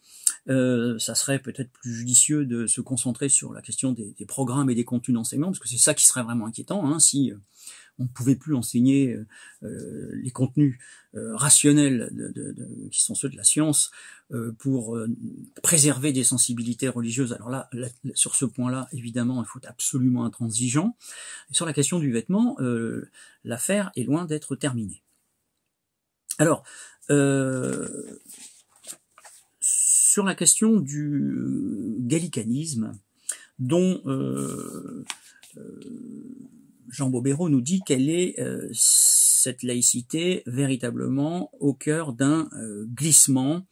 Speaker 1: Euh, ça serait peut-être plus judicieux de se concentrer sur la question des, programmes et des contenus d'enseignement, parce que c'est ça qui serait vraiment inquiétant. Hein, si on ne pouvait plus enseigner euh, euh, les contenus euh, rationnels de, qui sont ceux de la science pour préserver des sensibilités religieuses. Alors là, sur ce point-là, évidemment, il faut être absolument intransigeant. sur la question du vêtement, l'affaire est loin d'être terminée. Alors, sur la question du gallicanisme, dont Jean Bobéro nous dit quelle est euh, cette laïcité véritablement au cœur d'un euh, glissement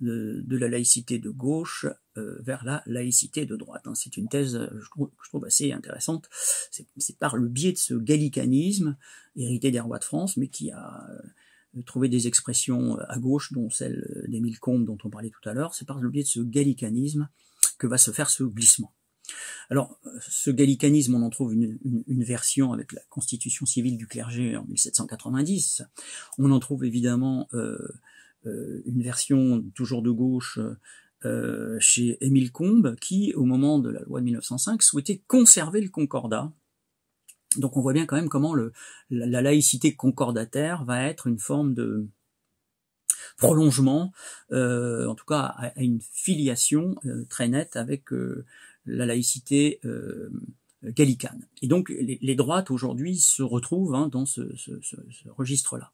Speaker 1: de, la laïcité de gauche euh, vers la laïcité de droite. Hein. C'est une thèse que je trouve assez intéressante. C'est par le biais de ce gallicanisme hérité des rois de France, mais qui a trouvé des expressions à gauche, dont celle d'Émile Combes dont on parlait tout à l'heure. C'est par le biais de ce gallicanisme que va se faire ce glissement. Alors, ce gallicanisme, on en trouve une, une, version avec la constitution civile du clergé en 1790. On en trouve évidemment euh, euh, une version toujours de gauche euh, chez Émile Combes, qui, au moment de la loi de 1905, souhaitait conserver le concordat. Donc, on voit bien quand même comment le, la, laïcité concordataire va être une forme de, prolongement, en tout cas à, une filiation très nette avec la laïcité euh, gallicane. Et donc les, droites aujourd'hui se retrouvent hein, dans ce, registre-là.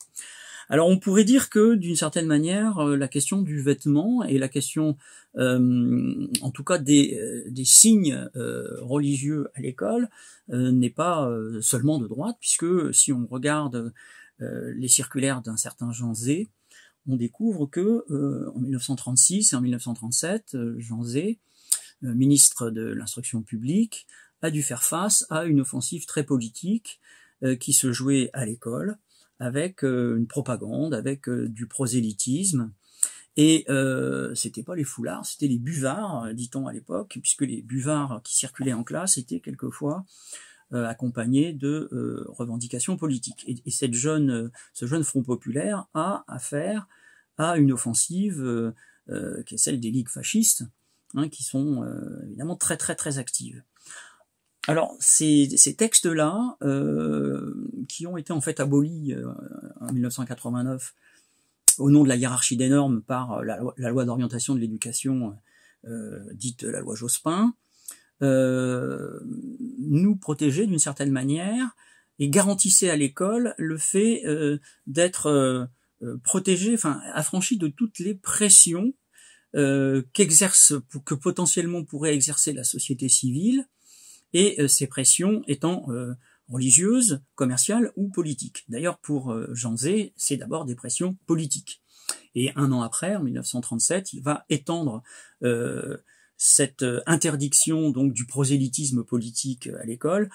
Speaker 1: Alors on pourrait dire que d'une certaine manière, euh, la question du vêtement et la question, euh, en tout cas des, des signes religieux à l'école, n'est pas seulement de droite, puisque si on regarde les circulaires d'un certain Jean Zé, on découvre que en 1936 et en 1937, Jean Zé ministre de l'instruction publique, a dû faire face à une offensive très politique euh, qui se jouait à l'école, avec euh, une propagande, avec euh, du prosélytisme. Et ce c'était pas les foulards, c'était les buvards, dit-on à l'époque, puisque les buvards qui circulaient en classe étaient quelquefois accompagnés de revendications politiques. Et, cette jeune, ce jeune front populaire a affaire à une offensive qui est celle des ligues fascistes, Hein, qui sont euh, évidemment très très très actives. Alors ces, textes-là, euh, qui ont été en fait abolis euh, en 1989 au nom de la hiérarchie des normes par la, loi d'orientation de l'éducation dite la loi Jospin, nous protégeaient d'une certaine manière et garantissaient à l'école le fait d'être protégé, enfin affranchi de toutes les pressions euh, qu'exerce, que potentiellement pourrait exercer la société civile, et ces euh, pressions étant euh, religieuses, commerciales ou politiques. D'ailleurs, pour Jean Zé, c'est d'abord des pressions politiques. Et un an après, en 1937, il va étendre cette interdiction donc du prosélytisme politique à l'école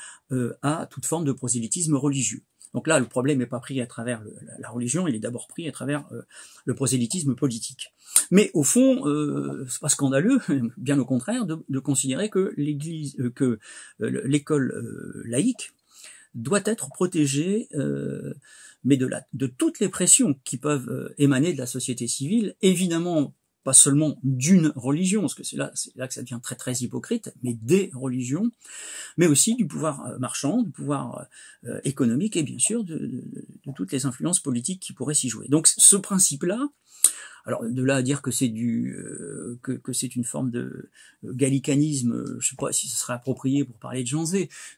Speaker 1: à toute forme de prosélytisme religieux. Donc là, le problème n'est pas pris à travers la, religion, il est d'abord pris à travers euh, le prosélytisme politique. Mais au fond, euh, c'est pas scandaleux, bien au contraire, de, considérer que l'Église, euh, que euh, l'école laïque doit être protégée, mais de, de toutes les pressions qui peuvent émaner de la société civile, évidemment pas seulement d'une religion, parce que c'est là, que ça devient très très hypocrite, mais des religions, mais aussi du pouvoir euh, marchand, du pouvoir euh, euh, économique et bien sûr de, toutes les influences politiques qui pourraient s'y jouer. Donc ce principe-là, alors de là à dire que c'est du que, c'est une forme de gallicanisme, je sais pas si ce serait approprié pour parler de Jean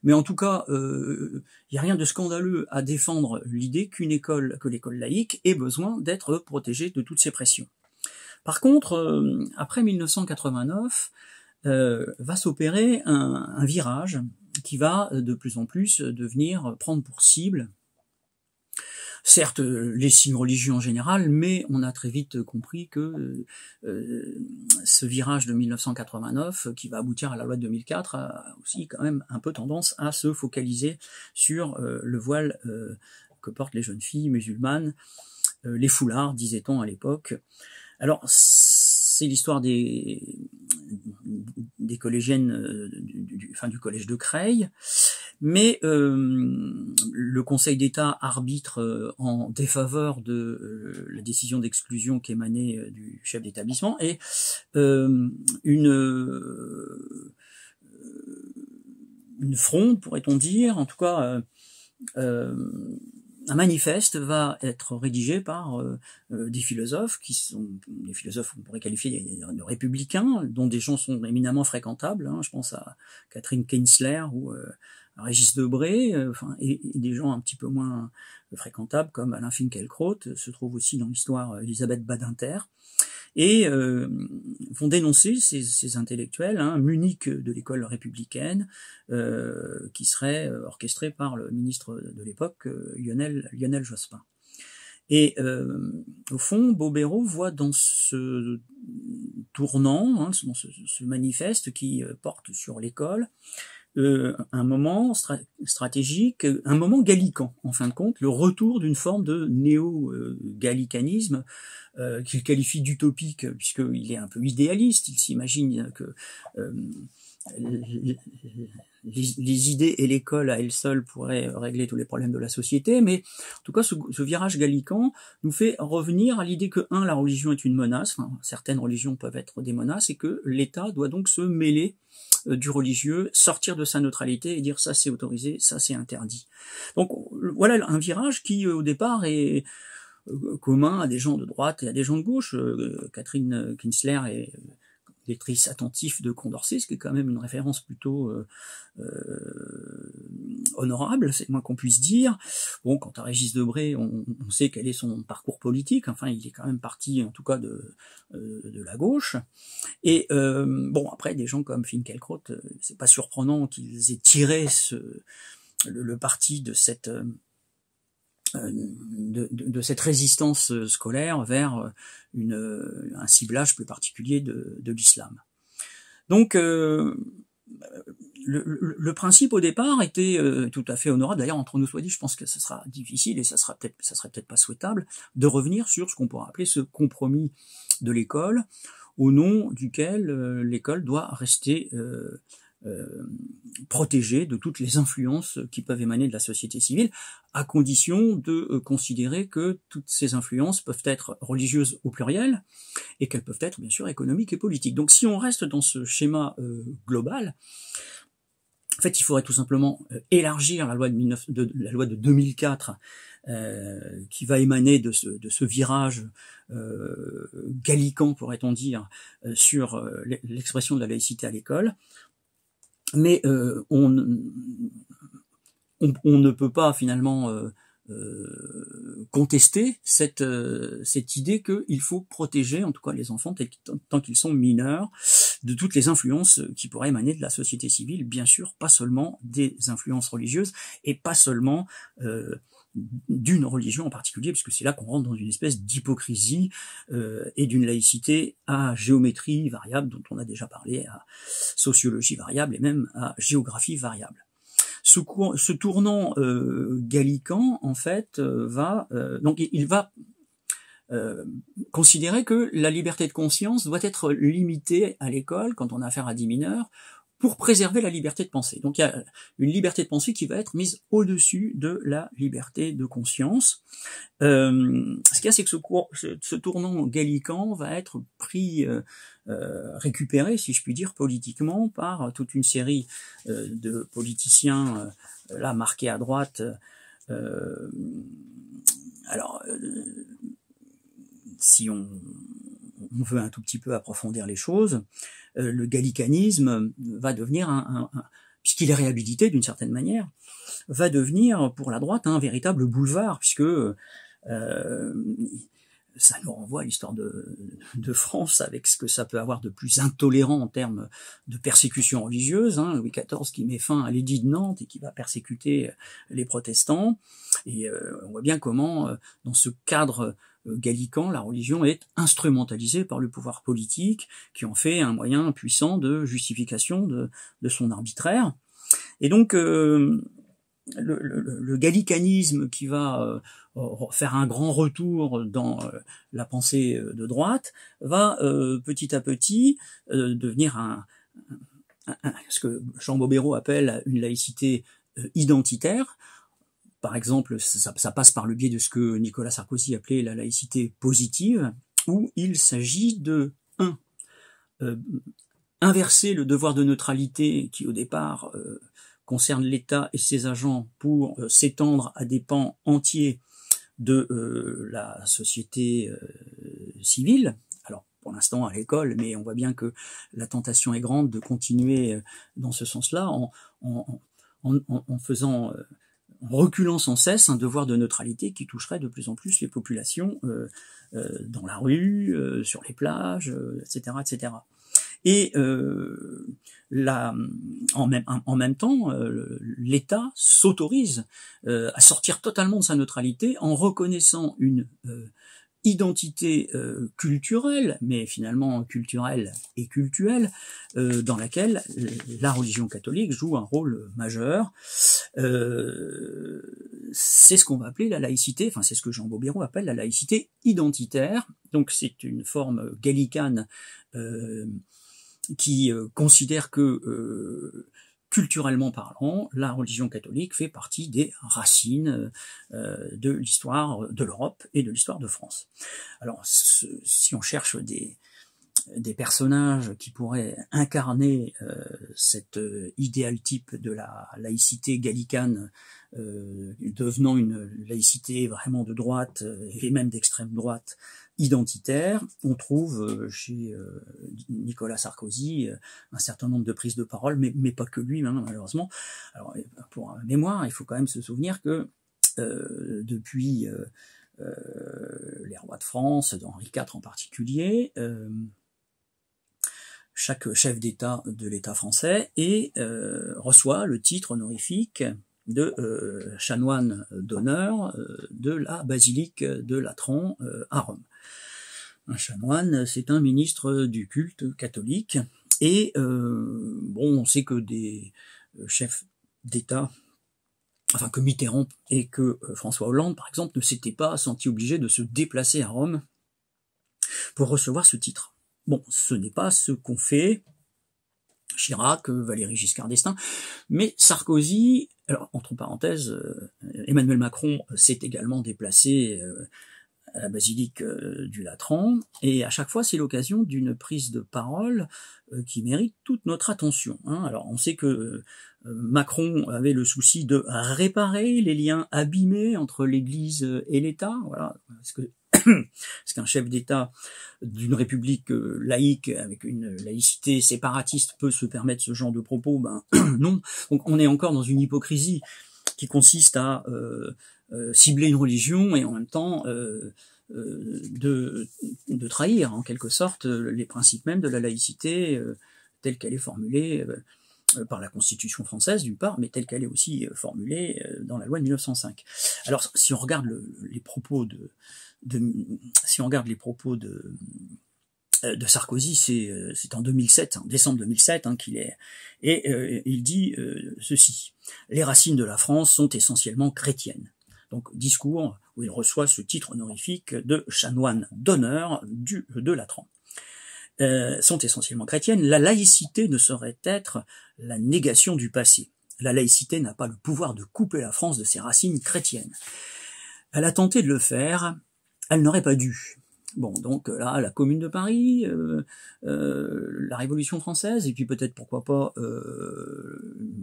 Speaker 1: mais en tout cas, il n'y a rien de scandaleux à défendre l'idée qu'une école, que l'école laïque ait besoin d'être protégée de toutes ces pressions. Par contre, euh, après 1989, euh, va s'opérer un, virage qui va euh, de plus en plus devenir prendre pour cible certes les signes religieux en général, mais on a très vite compris que ce virage de 1989, qui va aboutir à la loi de 2004, a aussi quand même un peu tendance à se focaliser sur le voile que portent les jeunes filles musulmanes, les foulards, disait-on à l'époque. Alors, c'est l'histoire des, des collégiennes euh, du, du collège de Creil, mais euh, le Conseil d'État arbitre euh, en défaveur de la décision d'exclusion qui émanait du chef d'établissement et une une fronde, pourrait-on dire, en tout cas un manifeste va être rédigé par euh, euh, des philosophes qui sont des philosophes qu'on pourrait qualifier de républicains, dont des gens sont éminemment fréquentables. Hein. je pense à Catherine Kinsler ou euh, à Régis Debré, et, des gens un petit peu moins fréquentables comme Alain Finkielkraut se trouve aussi dans l'histoire Elisabeth Badinter et euh, vont dénoncer ces, ces intellectuels, hein, de l'école républicaine, euh, qui serait euh, orchestré par le ministre de l'époque, Lionel, Jospin. Et au fond, Bobéro voit dans ce tournant, hein, dans ce, ce, manifeste qui porte sur l'école, euh, un moment stratégique, euh, un moment gallican, en fin de compte, le retour d'une forme de néo-gallicanisme euh, qu'il qualifie d'utopique, puisqu'il est un peu idéaliste, il s'imagine que les, idées et l'école à elles seules pourraient régler tous les problèmes de la société, mais en tout cas, ce, virage gallican nous fait revenir à l'idée que, un, la religion est une menace, certaines religions peuvent être des menaces, et que l'État doit donc se mêler euh, du religieux, sortir de sa neutralité et dire ça c'est autorisé, ça c'est interdit. Donc voilà un virage qui euh, au départ est euh, commun à des gens de droite et à des gens de gauche. Catherine Kinsler et lectrice attentif de Condorcet, ce qui est quand même une référence plutôt euh, euh, honorable, c'est moins qu'on puisse dire. Bon, quant à Régis Debré, on, sait quel est son parcours politique, enfin il est quand même parti en tout cas de, euh, de la gauche. Et bon, après des gens comme Finkielkraut, c'est pas surprenant qu'ils aient tiré ce, le parti de cette euh, de, cette résistance euh, scolaire vers euh, un ciblage plus particulier de, l'islam. Donc le, principe au départ était tout à fait honorable. D'ailleurs, entre nous soit dit, je pense que ce sera difficile et ça sera peut-être, ça serait peut-être pas souhaitable de revenir sur ce qu'on pourrait appeler ce compromis de l'école, au nom duquel l'école doit rester euh, protégé de toutes les influences qui peuvent émaner de la société civile, à condition de euh, considérer que toutes ces influences peuvent être religieuses au pluriel et qu'elles peuvent être bien sûr économiques et politiques. Donc si on reste dans ce schéma euh, global, en fait, il faudrait tout simplement euh, élargir la loi de, la loi de 2004 qui va émaner de ce, virage gallican, pourrait-on dire, sur l'expression de la laïcité à l'école mais euh, on, on, ne peut pas finalement euh, euh, contester cette, cette idée qu'il faut protéger, en tout cas les enfants, tant qu'ils sont mineurs, de toutes les influences qui pourraient émaner de la société civile, bien sûr, pas seulement des influences religieuses et pas seulement d'une religion en particulier, puisque c'est là qu'on rentre dans une espèce d'hypocrisie euh, et d'une laïcité à géométrie variable, dont on a déjà parlé, à sociologie variable et même à géographie variable. Ce, tournant euh, gallican, en fait, euh, va euh, donc il va considérer que la liberté de conscience doit être limitée à l'école quand on a affaire à des mineurs pour préserver la liberté de pensée. Donc il y a une liberté de pensée qui va être mise au-dessus de la liberté de conscience. Euh, ce qu'il y a, c'est que ce, ce, tournant gallican va être pris, euh, euh, récupéré, si je puis dire, politiquement par toute une série de politiciens, là, marqués à droite. alors, si on veut un tout petit peu approfondir les choses, euh, le gallicanisme va devenir un, puisqu'il est réhabilité d'une certaine manière, va devenir pour la droite un véritable boulevard, puisque euh, ça nous renvoie à l'histoire de, France avec ce que ça peut avoir de plus intolérant en termes de persécution religieuse. Hein, Louis XIV qui met fin à l'édit de Nantes et qui va persécuter les protestants. Et euh, on voit bien comment, dans ce cadre euh, gallican, la religion est instrumentalisée par le pouvoir politique, qui en fait un moyen puissant de justification de, son arbitraire. Et donc, euh, le, gallicanisme qui va euh, faire un grand retour dans la pensée de droite va petit à petit devenir ce que Jean Bobéro appelle une laïcité identitaire, par exemple, ça, passe par le biais de ce que Nicolas Sarkozy appelait la laïcité positive, où il s'agit de 1. Euh, inverser le devoir de neutralité qui au départ euh, concerne l'État et ses agents pour euh, s'étendre à des pans entiers de la société civile. Alors pour l'instant à l'école, mais on voit bien que la tentation est grande de continuer dans ce sens-là en faisant en reculant sans cesse un devoir de neutralité qui toucherait de plus en plus les populations euh, euh, dans la rue, euh, sur les plages, etc., etc. Et en, même, temps, l'État s'autorise à sortir totalement de sa neutralité en reconnaissant une identité euh, culturelle, mais finalement culturelle et cultuelle, euh, dans laquelle euh, la religion catholique joue un rôle majeur. Euh, c'est ce qu'on va appeler la laïcité, enfin c'est ce que Jean Bobiron appelle la laïcité identitaire, donc c'est une forme gallicane euh, qui considère que culturellement parlant, la religion catholique fait partie des racines euh, euh, de l'histoire de l'Europe et de l'histoire de France. Alors, si on cherche des, des personnages qui pourraient incarner euh, cet idéal type de la laïcité gallicane devenant une laïcité vraiment de droite et même d'extrême droite identitaire. On trouve euh, chez euh, Nicolas Sarkozy euh, un certain nombre de prises de parole, mais, pas que lui, hein, malheureusement. Alors, pour mémoire, il faut quand même se souvenir que depuis les rois de France, d'Henri IV en particulier, chaque chef d'État de l'État français reçoit le titre honorifique de chanoine d'honneur de la basilique de Latron à Rome. Un chanoine, c'est un ministre du culte catholique. Et euh, bon, on sait que des euh, chefs d'État, enfin que Mitterrand et que euh, François Hollande, par exemple, ne s'étaient pas sentis obligés de se déplacer à Rome pour recevoir ce titre. Bon, ce n'est pas ce qu'on fait Chirac, Valéry Giscard d'Estaing, mais Sarkozy, alors entre parenthèses, Emmanuel Macron s'est également déplacé à la basilique euh, du Latran. Et à chaque fois, c'est l'occasion d'une prise de parole euh, qui mérite toute notre attention. Hein. Alors, on sait que euh, Macron avait le souci de réparer les liens abîmés entre l'Église et l'État. Voilà, ce que ce qu'un chef d'État d'une république laïque avec une laïcité séparatiste peut se permettre ce genre de propos, ben non. Donc on est encore dans une hypocrisie qui consiste à euh, cibler une religion et en même temps euh, euh, de, trahir en quelque sorte les principes même de la laïcité telle qu'elle est formulée par la Constitution française d'une part, mais telle qu'elle est aussi formulée dans la loi de 1905. Alors si on regarde les propos de, si on regarde les propos de de Sarkozy, c'est en 2007, en décembre 2007, hein, qu'il est, et il dit ceci les racines de la France sont essentiellement chrétiennes donc discours où il reçoit ce titre honorifique de chanoine d'honneur du de Latran. Euh, sont essentiellement chrétiennes, la laïcité ne saurait être la négation du passé. La laïcité n'a pas le pouvoir de couper la France de ses racines chrétiennes. Elle a tenté de le faire, elle n'aurait pas dû. Bon, donc là, la Commune de Paris, euh, euh, la Révolution française, et puis peut-être pourquoi pas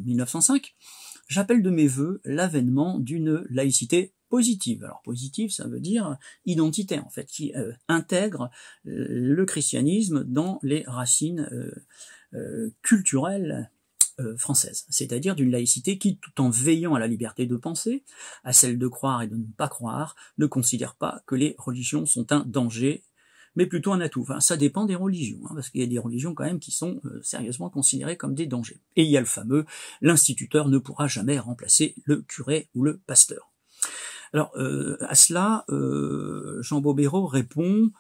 Speaker 1: 1905. Euh, j'appelle de mes voeux l'avènement d'une laïcité positive. Alors positive, ça veut dire identitaire en fait, qui euh, intègre euh, le christianisme dans les racines euh, culturelles françaises, c'est-à-dire d'une laïcité qui, tout en veillant à la liberté de penser, à celle de croire et de ne pas croire, ne considère pas que les religions sont un danger mais plutôt un atout. ça dépend des religions, hein, parce qu'il y a des religions quand même qui sont euh, sérieusement considérées comme des dangers. Et il y a le fameux l'instituteur ne pourra jamais remplacer le curé ou le pasteur. Alors euh, à cela, euh, Jean Bobéro répond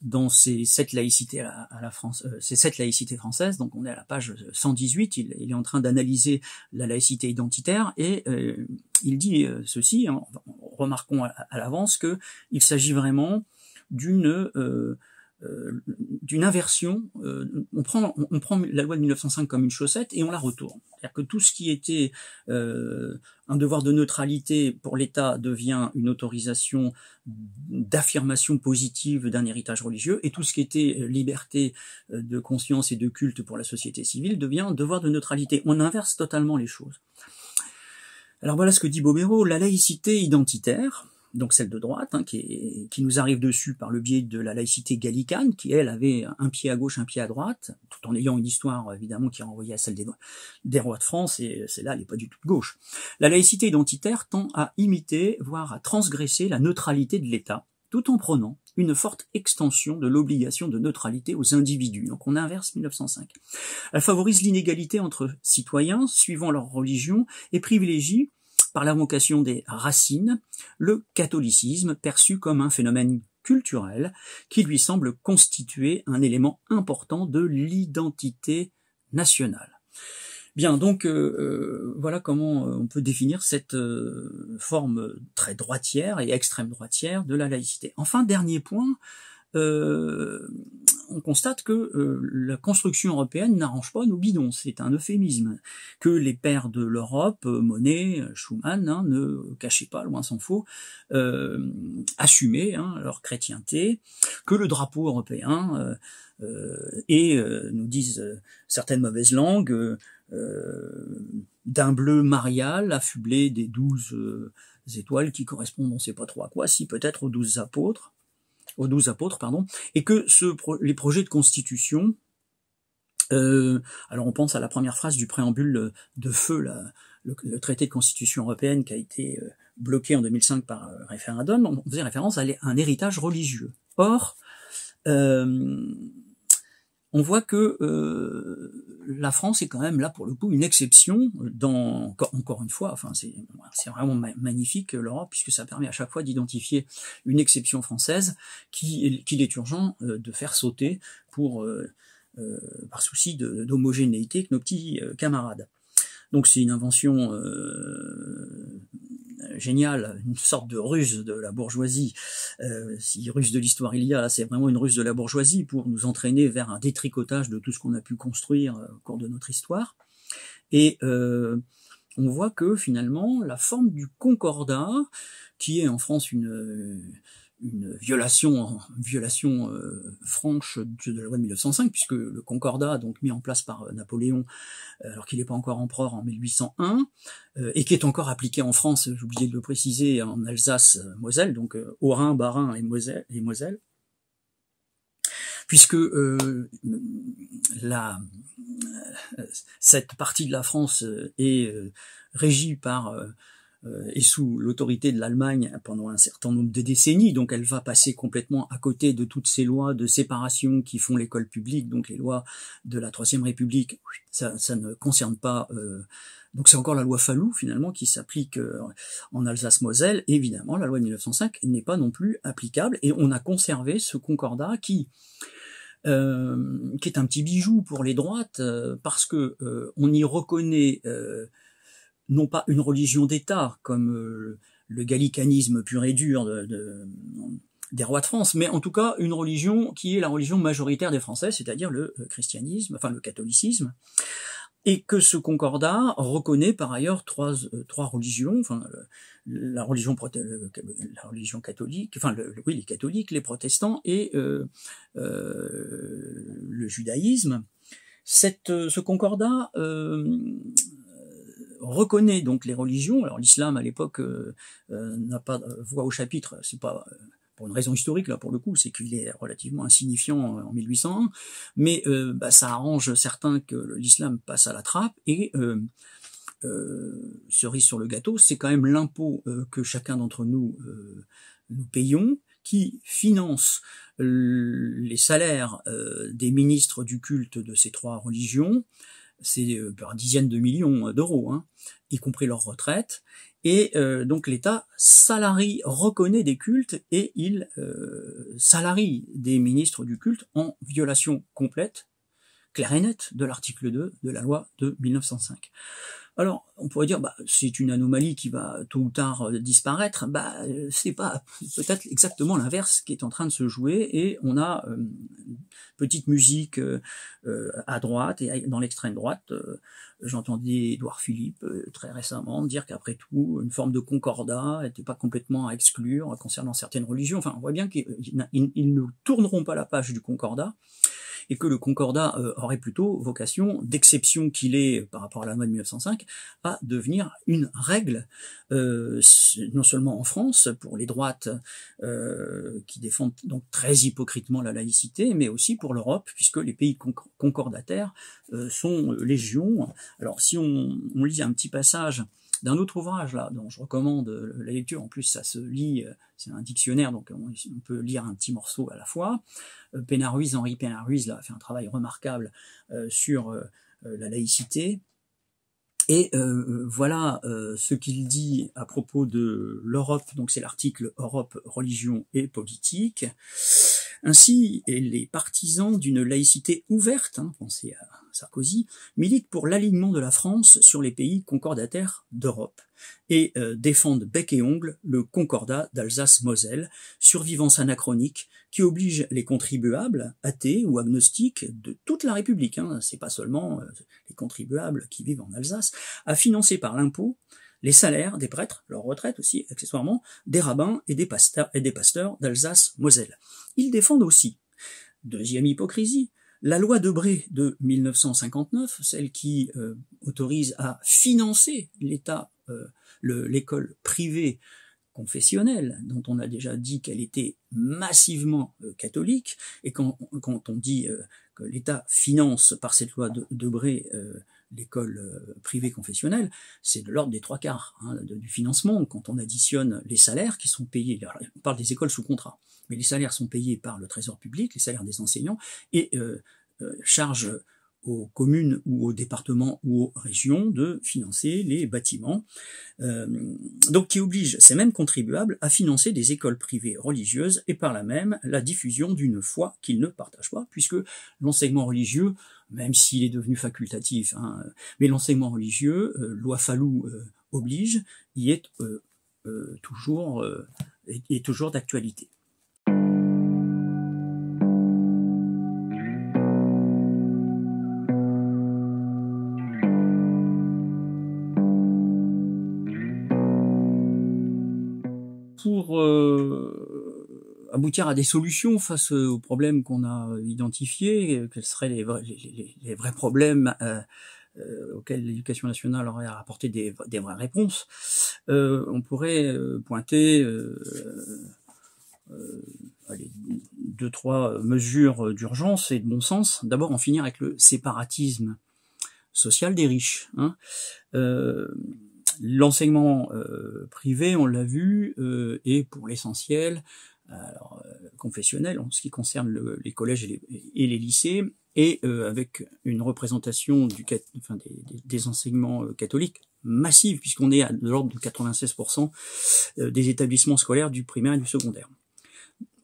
Speaker 1: dans ses sept laïcités à la, France, euh, sept laïcités françaises. Donc on est à la page 118. Il, est en train d'analyser la laïcité identitaire et il dit ceci. Hein, remarquons à, à l'avance que il s'agit vraiment d'une euh, euh, d'une inversion. Euh, on, prend, on, prend la loi de 1905 comme une chaussette et on la retourne. C'est-à-dire que tout ce qui était un devoir de neutralité pour l'État devient une autorisation d'affirmation positive d'un héritage religieux et tout ce qui était liberté de conscience et de culte pour la société civile devient un devoir de neutralité. On inverse totalement les choses. Alors voilà ce que dit Bomero, la laïcité identitaire, donc celle de droite, hein, qui, nous arrive dessus par le biais de la laïcité gallicane, qui elle avait un pied à gauche, un pied à droite, tout en ayant une histoire évidemment qui est renvoyée à celle des, des rois de France, et celle-là, n'est pas du tout de gauche. La laïcité identitaire tend à imiter, voire à transgresser la neutralité de l'État, tout en prenant une forte extension de l'obligation de neutralité aux individus. Donc on inverse 1905. Elle favorise l'inégalité entre citoyens suivant leur religion et privilégie par l'invocation des racines, le catholicisme perçu comme un phénomène culturel qui lui semble constituer un élément important de l'identité nationale. Bien, donc euh, euh, voilà comment euh, on peut définir cette forme très droitière et extrême droitière de la laïcité. Enfin, dernier point, on constate que euh, la construction européenne n'arrange pas nos bidons, c'est un euphémisme, que les pères de l'Europe, euh, Monet, euh, Schumann, hein, ne cachaient pas, loin s'en faut, euh, hein, leur chrétienté, que le drapeau européen, euh, nous disent certaines mauvaises langues, d'un bleu marial affublé des douze étoiles qui correspondent, on ne sait pas trop à quoi, si peut-être aux douze apôtres, aux douze apôtres, pardon, et que ce, les projets de constitution, euh, alors on pense à la première phrase du préambule euh, de feu, là, le, le, traité de constitution européenne qui a été euh, bloqué en 2005 par référendum, on faisait référence à un héritage religieux. Or, euh, on voit que euh, la France est quand même là pour le coup une exception dans encore, une fois enfin c'est vraiment magnifique l'Europe puisque ça permet à chaque fois d'identifier une exception française qui qu'il est urgent euh, de faire sauter pour euh, par souci d'homogénéité que nos petits camarades donc c'est une invention euh, génial, une sorte de ruse de la bourgeoisie. Euh, si ruse de l'histoire il y a, c'est vraiment une ruse de la bourgeoisie pour nous entraîner vers un détricotage de tout ce qu'on a pu construire euh, au cours de notre histoire. Et on voit que finalement, la forme du concordat, qui est en France une, une violation, violation euh, franche de, la loi de 1905, puisque le Concordat, donc mis en place par euh, Napoléon, euh, alors qu'il n'est pas encore empereur en 1801, et qui est encore appliqué en France, j'ai oublié de le préciser, en Alsace-Moselle, donc au rhin bas et Moselle, puisque la, cette partie de la France est régie par est euh, sous l'autorité de l'Allemagne pendant un certain nombre de décennies, donc elle va passer complètement à côté de toutes ces lois de séparation qui font l'école publique, donc les lois de la Troisième République, ça, ne concerne pas. Euh, donc c'est encore la loi Fallou finalement qui s'applique euh, en Alsace-Moselle. Évidemment, la loi de 1905 n'est pas non plus applicable et on a conservé ce concordat qui qui est un petit bijou pour les droites parce que on y reconnaît non pas une religion d'État comme euh, le gallicanisme pur et dur de, des rois de France, mais en tout cas une religion qui est la religion majoritaire des Français, c'est-à-dire le euh, christianisme, enfin le catholicisme, et que ce concordat reconnaît par ailleurs trois, euh, trois religions, enfin la religion, la religion catholique, enfin oui les catholiques, les protestants et euh, le judaïsme. Cette, ce concordat euh, reconnaît donc les religions. Alors l'islam à l'époque euh, euh, n'a pas voix au chapitre. C'est pas euh, pour une raison historique là pour le coup, c'est qu'il est relativement insignifiant en 1801. Mais bah, ça arrange certains que l'islam passe à la trappe et cerise sur le gâteau, c'est quand même l'impôt que chacun d'entre nous nous payons qui finance les salaires des ministres du culte de ces trois religions, c'est euh, ben, une dizaines de millions euh, d'euros, hein, y compris leur retraite. Et euh, donc l'État salarie, reconnaît des cultes et il euh, salarie des ministres du culte en violation complète, claire et nette, de l'article 2 de la loi de 1905. Alors, on pourrait dire, bah, c'est une anomalie qui va tôt ou tard euh, disparaître. Bah, euh, c'est pas peut-être exactement l'inverse qui est en train de se jouer, et on a une euh, petite musique à droite et dans l'extrême droite. J'entendais Édouard Philippe très récemment dire qu'après tout, une forme de concordat n'était pas complètement à exclure concernant certaines religions. Enfin, on voit bien qu'ils ne tourneront pas la page du concordat et que le concordat euh, aurait plutôt vocation, d'exception qu'il est euh, par rapport à la loi de 1905, à devenir une règle, euh, non seulement en France, pour les droites qui défendent donc très hypocritement la laïcité, mais aussi pour l'Europe, puisque les pays concordataires sont légions. Alors si on, on lit un petit passage d'un autre ouvrage là, dont je recommande euh, la lecture. En plus, ça se lit, euh, c'est un dictionnaire, donc on, peut lire un petit morceau à la fois. Euh, Pénaruiz, Henri Pénaruiz, là, a fait un travail remarquable sur la laïcité. Et voilà ce qu'il dit à propos de l'Europe, donc c'est l'article Europe, religion et politique. Ainsi, les partisans d'une laïcité ouverte, hein, pensez à Sarkozy, milite pour l'alignement de la France sur les pays concordataires d'Europe et euh, défendent bec et ongle le concordat d'Alsace-Moselle, survivance anachronique qui oblige les contribuables, athées ou agnostiques, de toute la République, hein, c'est pas seulement euh, les contribuables qui vivent en Alsace, à financer par l'impôt les salaires des prêtres, leur retraite aussi accessoirement, des rabbins et des et des pasteurs d'Alsace-Moselle. Ils défendent aussi, deuxième hypocrisie, la loi Debré de 1959, celle qui euh, autorise à financer l'État, euh, l'école privée confessionnelle, dont on a déjà dit qu'elle était massivement euh, catholique, et quand, on dit que l'État finance par cette loi de Bré l'école euh, privée confessionnelle, c'est de l'ordre des trois quarts hein, du financement. Quand on additionne les salaires qui sont payés, on parle des écoles sous contrat, mais les salaires sont payés par le Trésor public, les salaires des enseignants, et euh, euh aux communes ou aux départements ou aux régions de financer les bâtiments, euh, donc qui oblige ces mêmes contribuables à financer des écoles privées religieuses et par là même la diffusion d'une foi qu'ils ne partagent pas, puisque l'enseignement religieux, même s'il est devenu facultatif, hein, mais l'enseignement religieux, euh, loi Fallou euh, oblige, y est euh, toujours, est toujours d'actualité. aboutir à des solutions face euh, aux problèmes qu'on a euh, identifiés, euh, quels seraient les vrais, problèmes auxquels l'éducation nationale aurait à apporter des, vraies réponses, on pourrait pointer deux, trois mesures d'urgence et de bon sens. D'abord, en finir avec le séparatisme social des riches. Hein. l'enseignement privé, on l'a vu, est pour l'essentiel alors, euh, confessionnel en ce qui concerne les collèges et les, lycées, et euh, avec une représentation du, des, enseignements euh, catholiques massive, puisqu'on est à, l'ordre de 96% des établissements scolaires du primaire et du secondaire.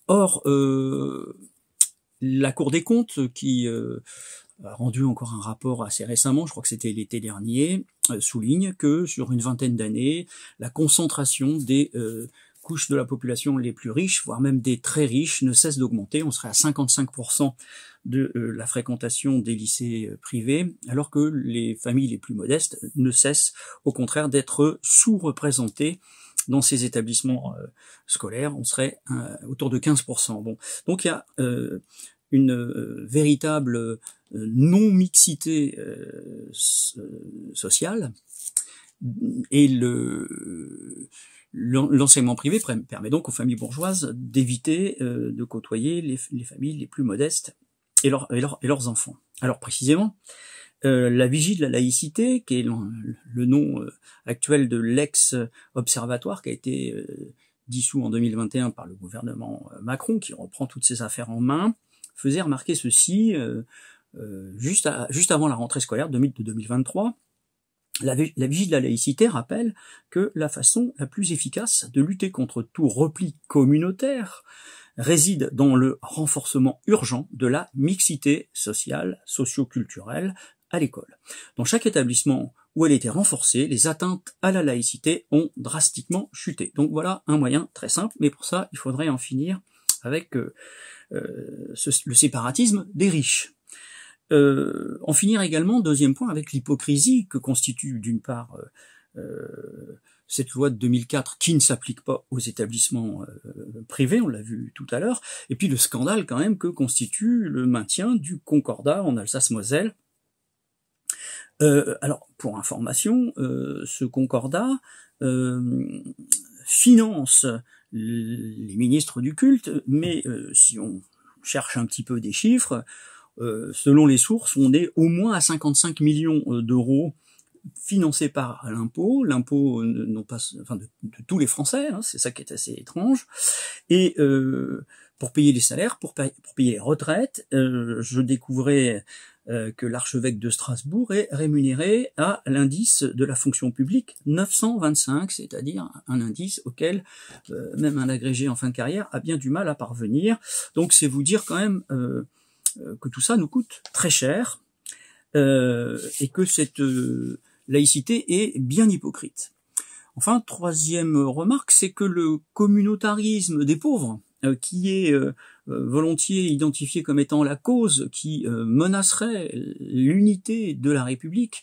Speaker 1: Or, la Cour des comptes, qui a rendu encore un rapport assez récemment, je crois que c'était l'été dernier, souligne que sur une vingtaine d'années, la concentration des couches de la population les plus riches, voire même des très riches, ne cessent d'augmenter. On serait à 55% de euh, la fréquentation des lycées euh, privés, alors que les familles les plus modestes ne cessent au contraire d'être sous-représentées dans ces établissements euh, scolaires. On serait autour de 15%. Bon, donc il y a une véritable non-mixité sociale et le L'enseignement privé permet donc aux familles bourgeoises d'éviter euh, de côtoyer les, familles les plus modestes et, leurs enfants. Alors précisément, euh, la vigie de la laïcité, qui est le, nom euh, actuel de l'ex-observatoire qui a été dissous en 2021 par le gouvernement Macron, qui reprend toutes ses affaires en main, faisait remarquer ceci juste, juste avant la rentrée scolaire de 2023 la, la vigie de la laïcité rappelle que la façon la plus efficace de lutter contre tout repli communautaire réside dans le renforcement urgent de la mixité sociale, socioculturelle à l'école. Dans chaque établissement où elle était renforcée, les atteintes à la laïcité ont drastiquement chuté. Donc voilà un moyen très simple, mais pour ça, il faudrait en finir avec euh, euh, le séparatisme des riches. Euh, en finir également, deuxième point, avec l'hypocrisie que constitue d'une part euh, euh, cette loi de 2004 qui ne s'applique pas aux établissements euh, privés, on l'a vu tout à l'heure, et puis le scandale quand même que constitue le maintien du Concordat en Alsace-Moselle. alors, pour information, ce Concordat finance les ministres du culte, mais si on cherche un petit peu des chiffres, euh, selon les sources, on est au moins à 55 millions euh, d'euros financés par l'impôt, l'impôt euh, non pas, enfin de, tous les Français, hein, c'est ça qui est assez étrange, et pour payer les salaires, pour, payer les retraites, je découvrais que l'archevêque de Strasbourg est rémunéré à l'indice de la fonction publique 925, c'est-à-dire un indice auquel même un agrégé en fin de carrière a bien du mal à parvenir. Donc c'est vous dire quand même euh, que tout ça nous coûte très cher euh, et que cette euh, laïcité est bien hypocrite. Enfin, troisième remarque, c'est que le communautarisme des pauvres, qui est volontiers identifié comme étant la cause qui menacerait l'unité de la République,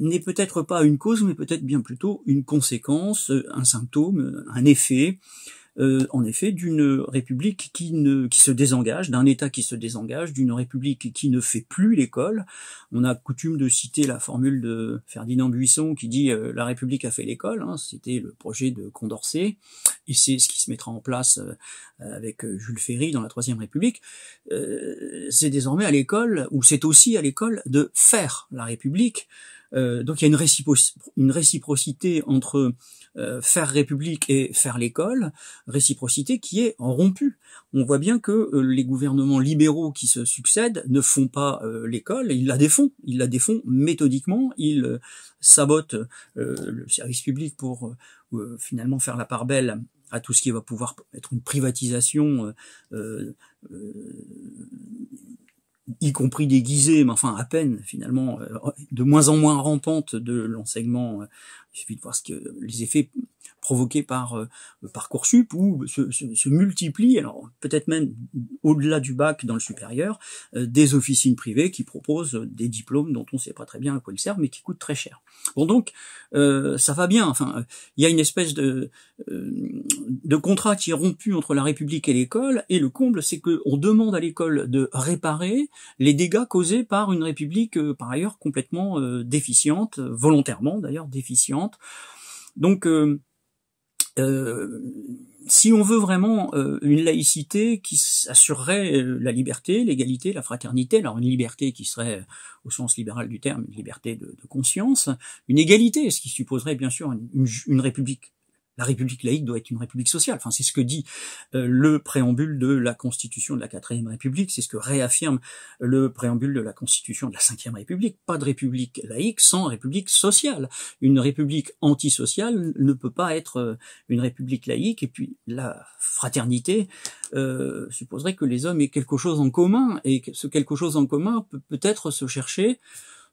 Speaker 1: n'est peut-être pas une cause, mais peut-être bien plutôt une conséquence, un symptôme, un effet euh, en effet, d'une république qui ne qui se désengage, d'un État qui se désengage, d'une république qui ne fait plus l'école. On a coutume de citer la formule de Ferdinand Buisson qui dit euh, la République a fait l'école. Hein c'était le projet de Condorcet et c'est ce qui se mettra en place euh, avec Jules Ferry dans la Troisième République. c'est désormais à l'école, ou c'est aussi à l'école de faire la République. donc il y a une réciprocité entre euh, faire république et faire l'école, réciprocité qui est en rompue. On voit bien que euh, les gouvernements libéraux qui se succèdent ne font pas euh, l'école, ils la défont, ils la défont méthodiquement, ils sabotent le service public pour finalement faire la part belle à tout ce qui va pouvoir être une privatisation y compris déguisée, mais enfin à peine finalement, euh, de moins en moins rampante de l'enseignement. Euh, il suffit de voir ce que les effets provoqué par euh, Parcoursup ou se, se, se multiplient, alors peut-être même au-delà du bac dans le supérieur, euh, des officines privées qui proposent des diplômes dont on ne sait pas très bien à quoi ils servent mais qui coûtent très cher. Bon donc euh, ça va bien, enfin il y a une espèce de, euh, de contrat qui est rompu entre la République et l'école et le comble c'est qu'on demande à l'école de réparer les dégâts causés par une République par ailleurs complètement déficiente, volontairement d'ailleurs déficiente. Donc euh, si on veut vraiment euh, une laïcité qui assurerait euh, la liberté, l'égalité, la fraternité, alors une liberté qui serait, au sens libéral du terme, une liberté de, conscience, une égalité, ce qui supposerait bien sûr une république la République laïque doit être une République sociale. Enfin, c'est ce que dit euh, le préambule de la Constitution de la Quatrième République. C'est ce que réaffirme euh, le préambule de la Constitution de la Cinquième République. Pas de République laïque sans République sociale. Une République antisociale ne peut pas être euh, une République laïque. Et puis, la fraternité supposerait que les hommes aient quelque chose en commun. Et ce quelque chose en commun peut peut-être se chercher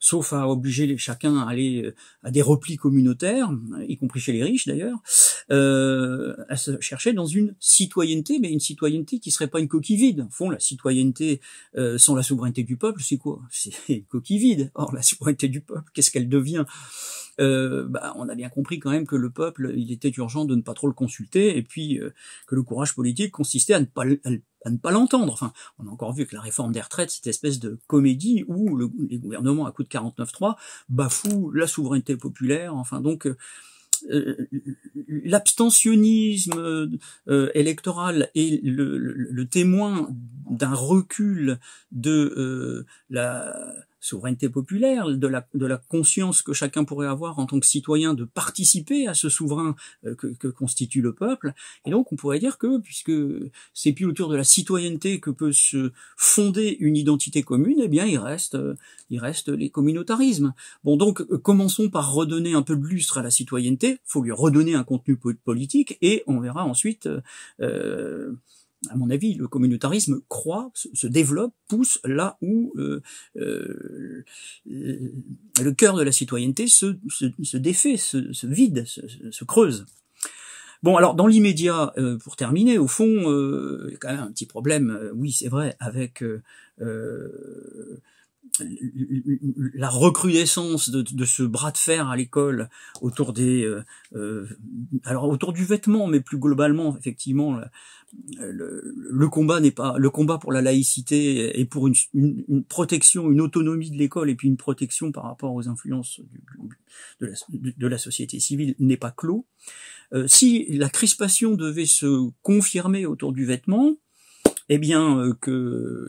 Speaker 1: sauf à obliger chacun à aller euh, à des replis communautaires, y compris chez les riches d'ailleurs, euh, à se chercher dans une citoyenneté, mais une citoyenneté qui serait pas une coquille vide. Au fond, la citoyenneté euh, sans la souveraineté du peuple, c'est quoi C'est une coquille vide. Or, la souveraineté du peuple, qu'est-ce qu'elle devient euh, bah, on a bien compris quand même que le peuple, il était urgent de ne pas trop le consulter, et puis euh, que le courage politique consistait à ne pas, à ne pas l'entendre. Enfin, on a encore vu que la réforme des retraites, cette espèce de comédie où le, les gouvernements, à coup de 49-3 bafouent la souveraineté populaire. Enfin, donc... Euh, l'abstentionnisme électoral est le, témoin d'un recul de la souveraineté populaire, de la, de la conscience que chacun pourrait avoir en tant que citoyen de participer à ce souverain euh, que, que constitue le peuple. Et donc on pourrait dire que, puisque c'est plus autour de la citoyenneté que peut se fonder une identité commune, eh bien il reste, euh, il reste les communautarismes. Bon donc euh, commençons par redonner un peu de lustre à la citoyenneté, faut lui redonner un contenu politique et on verra ensuite à mon avis, le communautarisme croit, se développe, pousse là où euh, euh, le cœur de la citoyenneté se, se, défait, se, vide, se, creuse. Bon, alors dans l'immédiat, euh, pour terminer, au fond, il y a quand même un petit problème, oui c'est vrai, avec la recrudescence de, ce bras de fer à l'école autour des euh, euh, alors autour du vêtement mais plus globalement effectivement le, combat n'est pas le combat pour la laïcité et pour une, protection une autonomie de l'école et puis une protection par rapport aux influences de, la, société civile n'est pas clos euh, si la crispation devait se confirmer autour du vêtement eh bien euh, que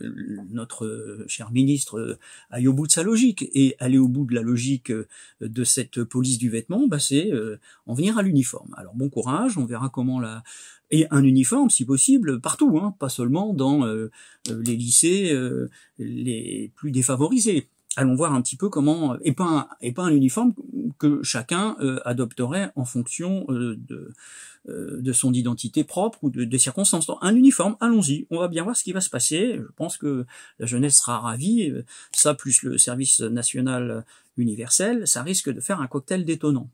Speaker 1: notre euh, cher ministre euh, aille au bout de sa logique et aller au bout de la logique de cette police du vêtement, bah, c'est en venir à l'uniforme. Alors bon courage, on verra comment la et un uniforme si possible partout, hein, pas seulement dans les lycées les plus défavorisés. Allons voir un petit peu comment et pas un, et pas un uniforme que chacun adopterait en fonction de euh, de son identité propre ou de, des circonstances. un uniforme, allons-y, on va bien voir ce qui va se passer. Je pense que la jeunesse sera ravie. Euh, ça, plus le service national universel, ça risque de faire un cocktail détonnant.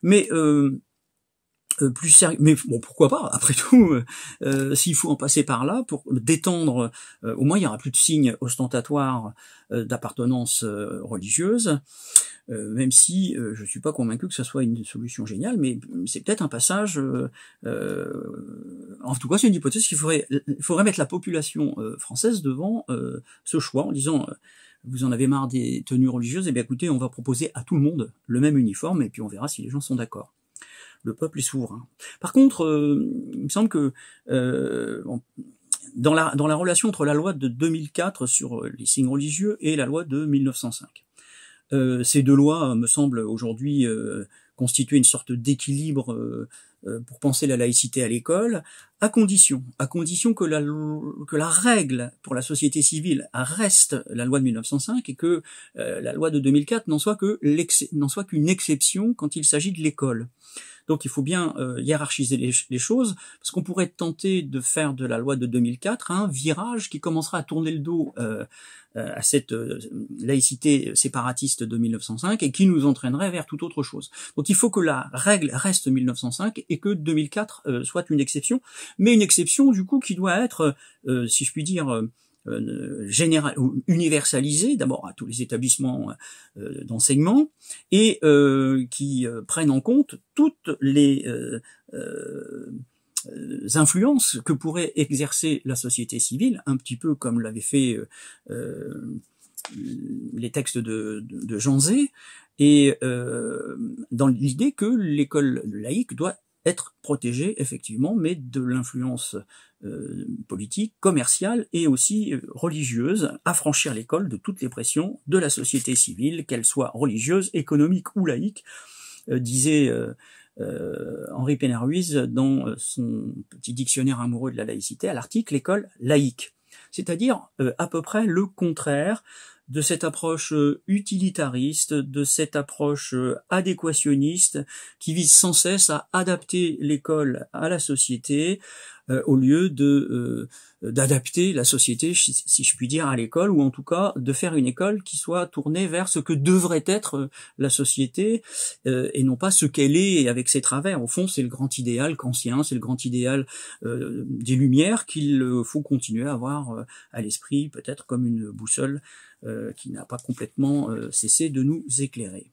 Speaker 1: Mais euh, plus sérieux. Mais bon, pourquoi pas Après tout, s'il faut en passer par là pour détendre, au moins il y aura plus de signes ostentatoires d'appartenance religieuse. Euh, même si euh, je ne suis pas convaincu que ce soit une solution géniale, mais c'est peut-être un passage. Euh, en tout cas, c'est une hypothèse qu'il faudrait, mettre la population française devant ce choix en disant vous en avez marre des tenues religieuses, et eh bien écoutez, on va proposer à tout le monde le même uniforme, et puis on verra si les gens sont d'accord le peuple est souverain. Par contre, il me semble que dans, la, dans la relation entre la loi de 2004 sur les signes religieux et la loi de 1905, euh, ces deux lois euh, me semblent aujourd'hui euh, constituer une sorte d'équilibre pour penser la laïcité à l'école, à condition, à condition que la, règle pour la société civile reste la loi de 1905 et que la loi de 2004 n'en soit qu'une exception quand il s'agit de l'école. Donc il faut bien euh, hiérarchiser les, choses, parce qu'on pourrait tenter de faire de la loi de 2004 un virage qui commencera à tourner le dos euh, euh, à cette laïcité séparatiste de 1905 et qui nous entraînerait vers toute autre chose. Donc il faut que la règle reste 1905 et que 2004 soit une exception, mais une exception du coup qui doit être, si je puis dire, euh, général, ou universalisé d'abord à tous les établissements euh, d'enseignement et euh, qui prennent en compte toutes les influences que pourrait exercer la société civile, un petit peu comme l'avait fait les textes de, de, Jean et dans l'idée que l'école laïque doit être protégé effectivement, mais de l'influence euh, politique, commerciale et aussi euh, religieuse, affranchir l'école de toutes les pressions de la société civile, qu'elle soit religieuse, économique ou laïque, euh, disait Henri Pénarruiz dans son petit dictionnaire amoureux de la laïcité à l'article École laïque, c'est-à-dire à peu près le contraire de cette approche euh, utilitariste, de cette approche euh, adéquationniste qui vise sans cesse à adapter l'école à la société euh, au lieu de d'adapter la société si je puis dire à l'école ou en tout cas de faire une école qui soit tournée vers ce que devrait être la société et non pas ce qu'elle est avec ses travers au fond c'est le grand idéal kantien c'est le grand idéal des lumières qu'il faut continuer à avoir à l'esprit peut-être comme une boussole euh, qui n'a pas complètement euh, cessé de nous éclairer.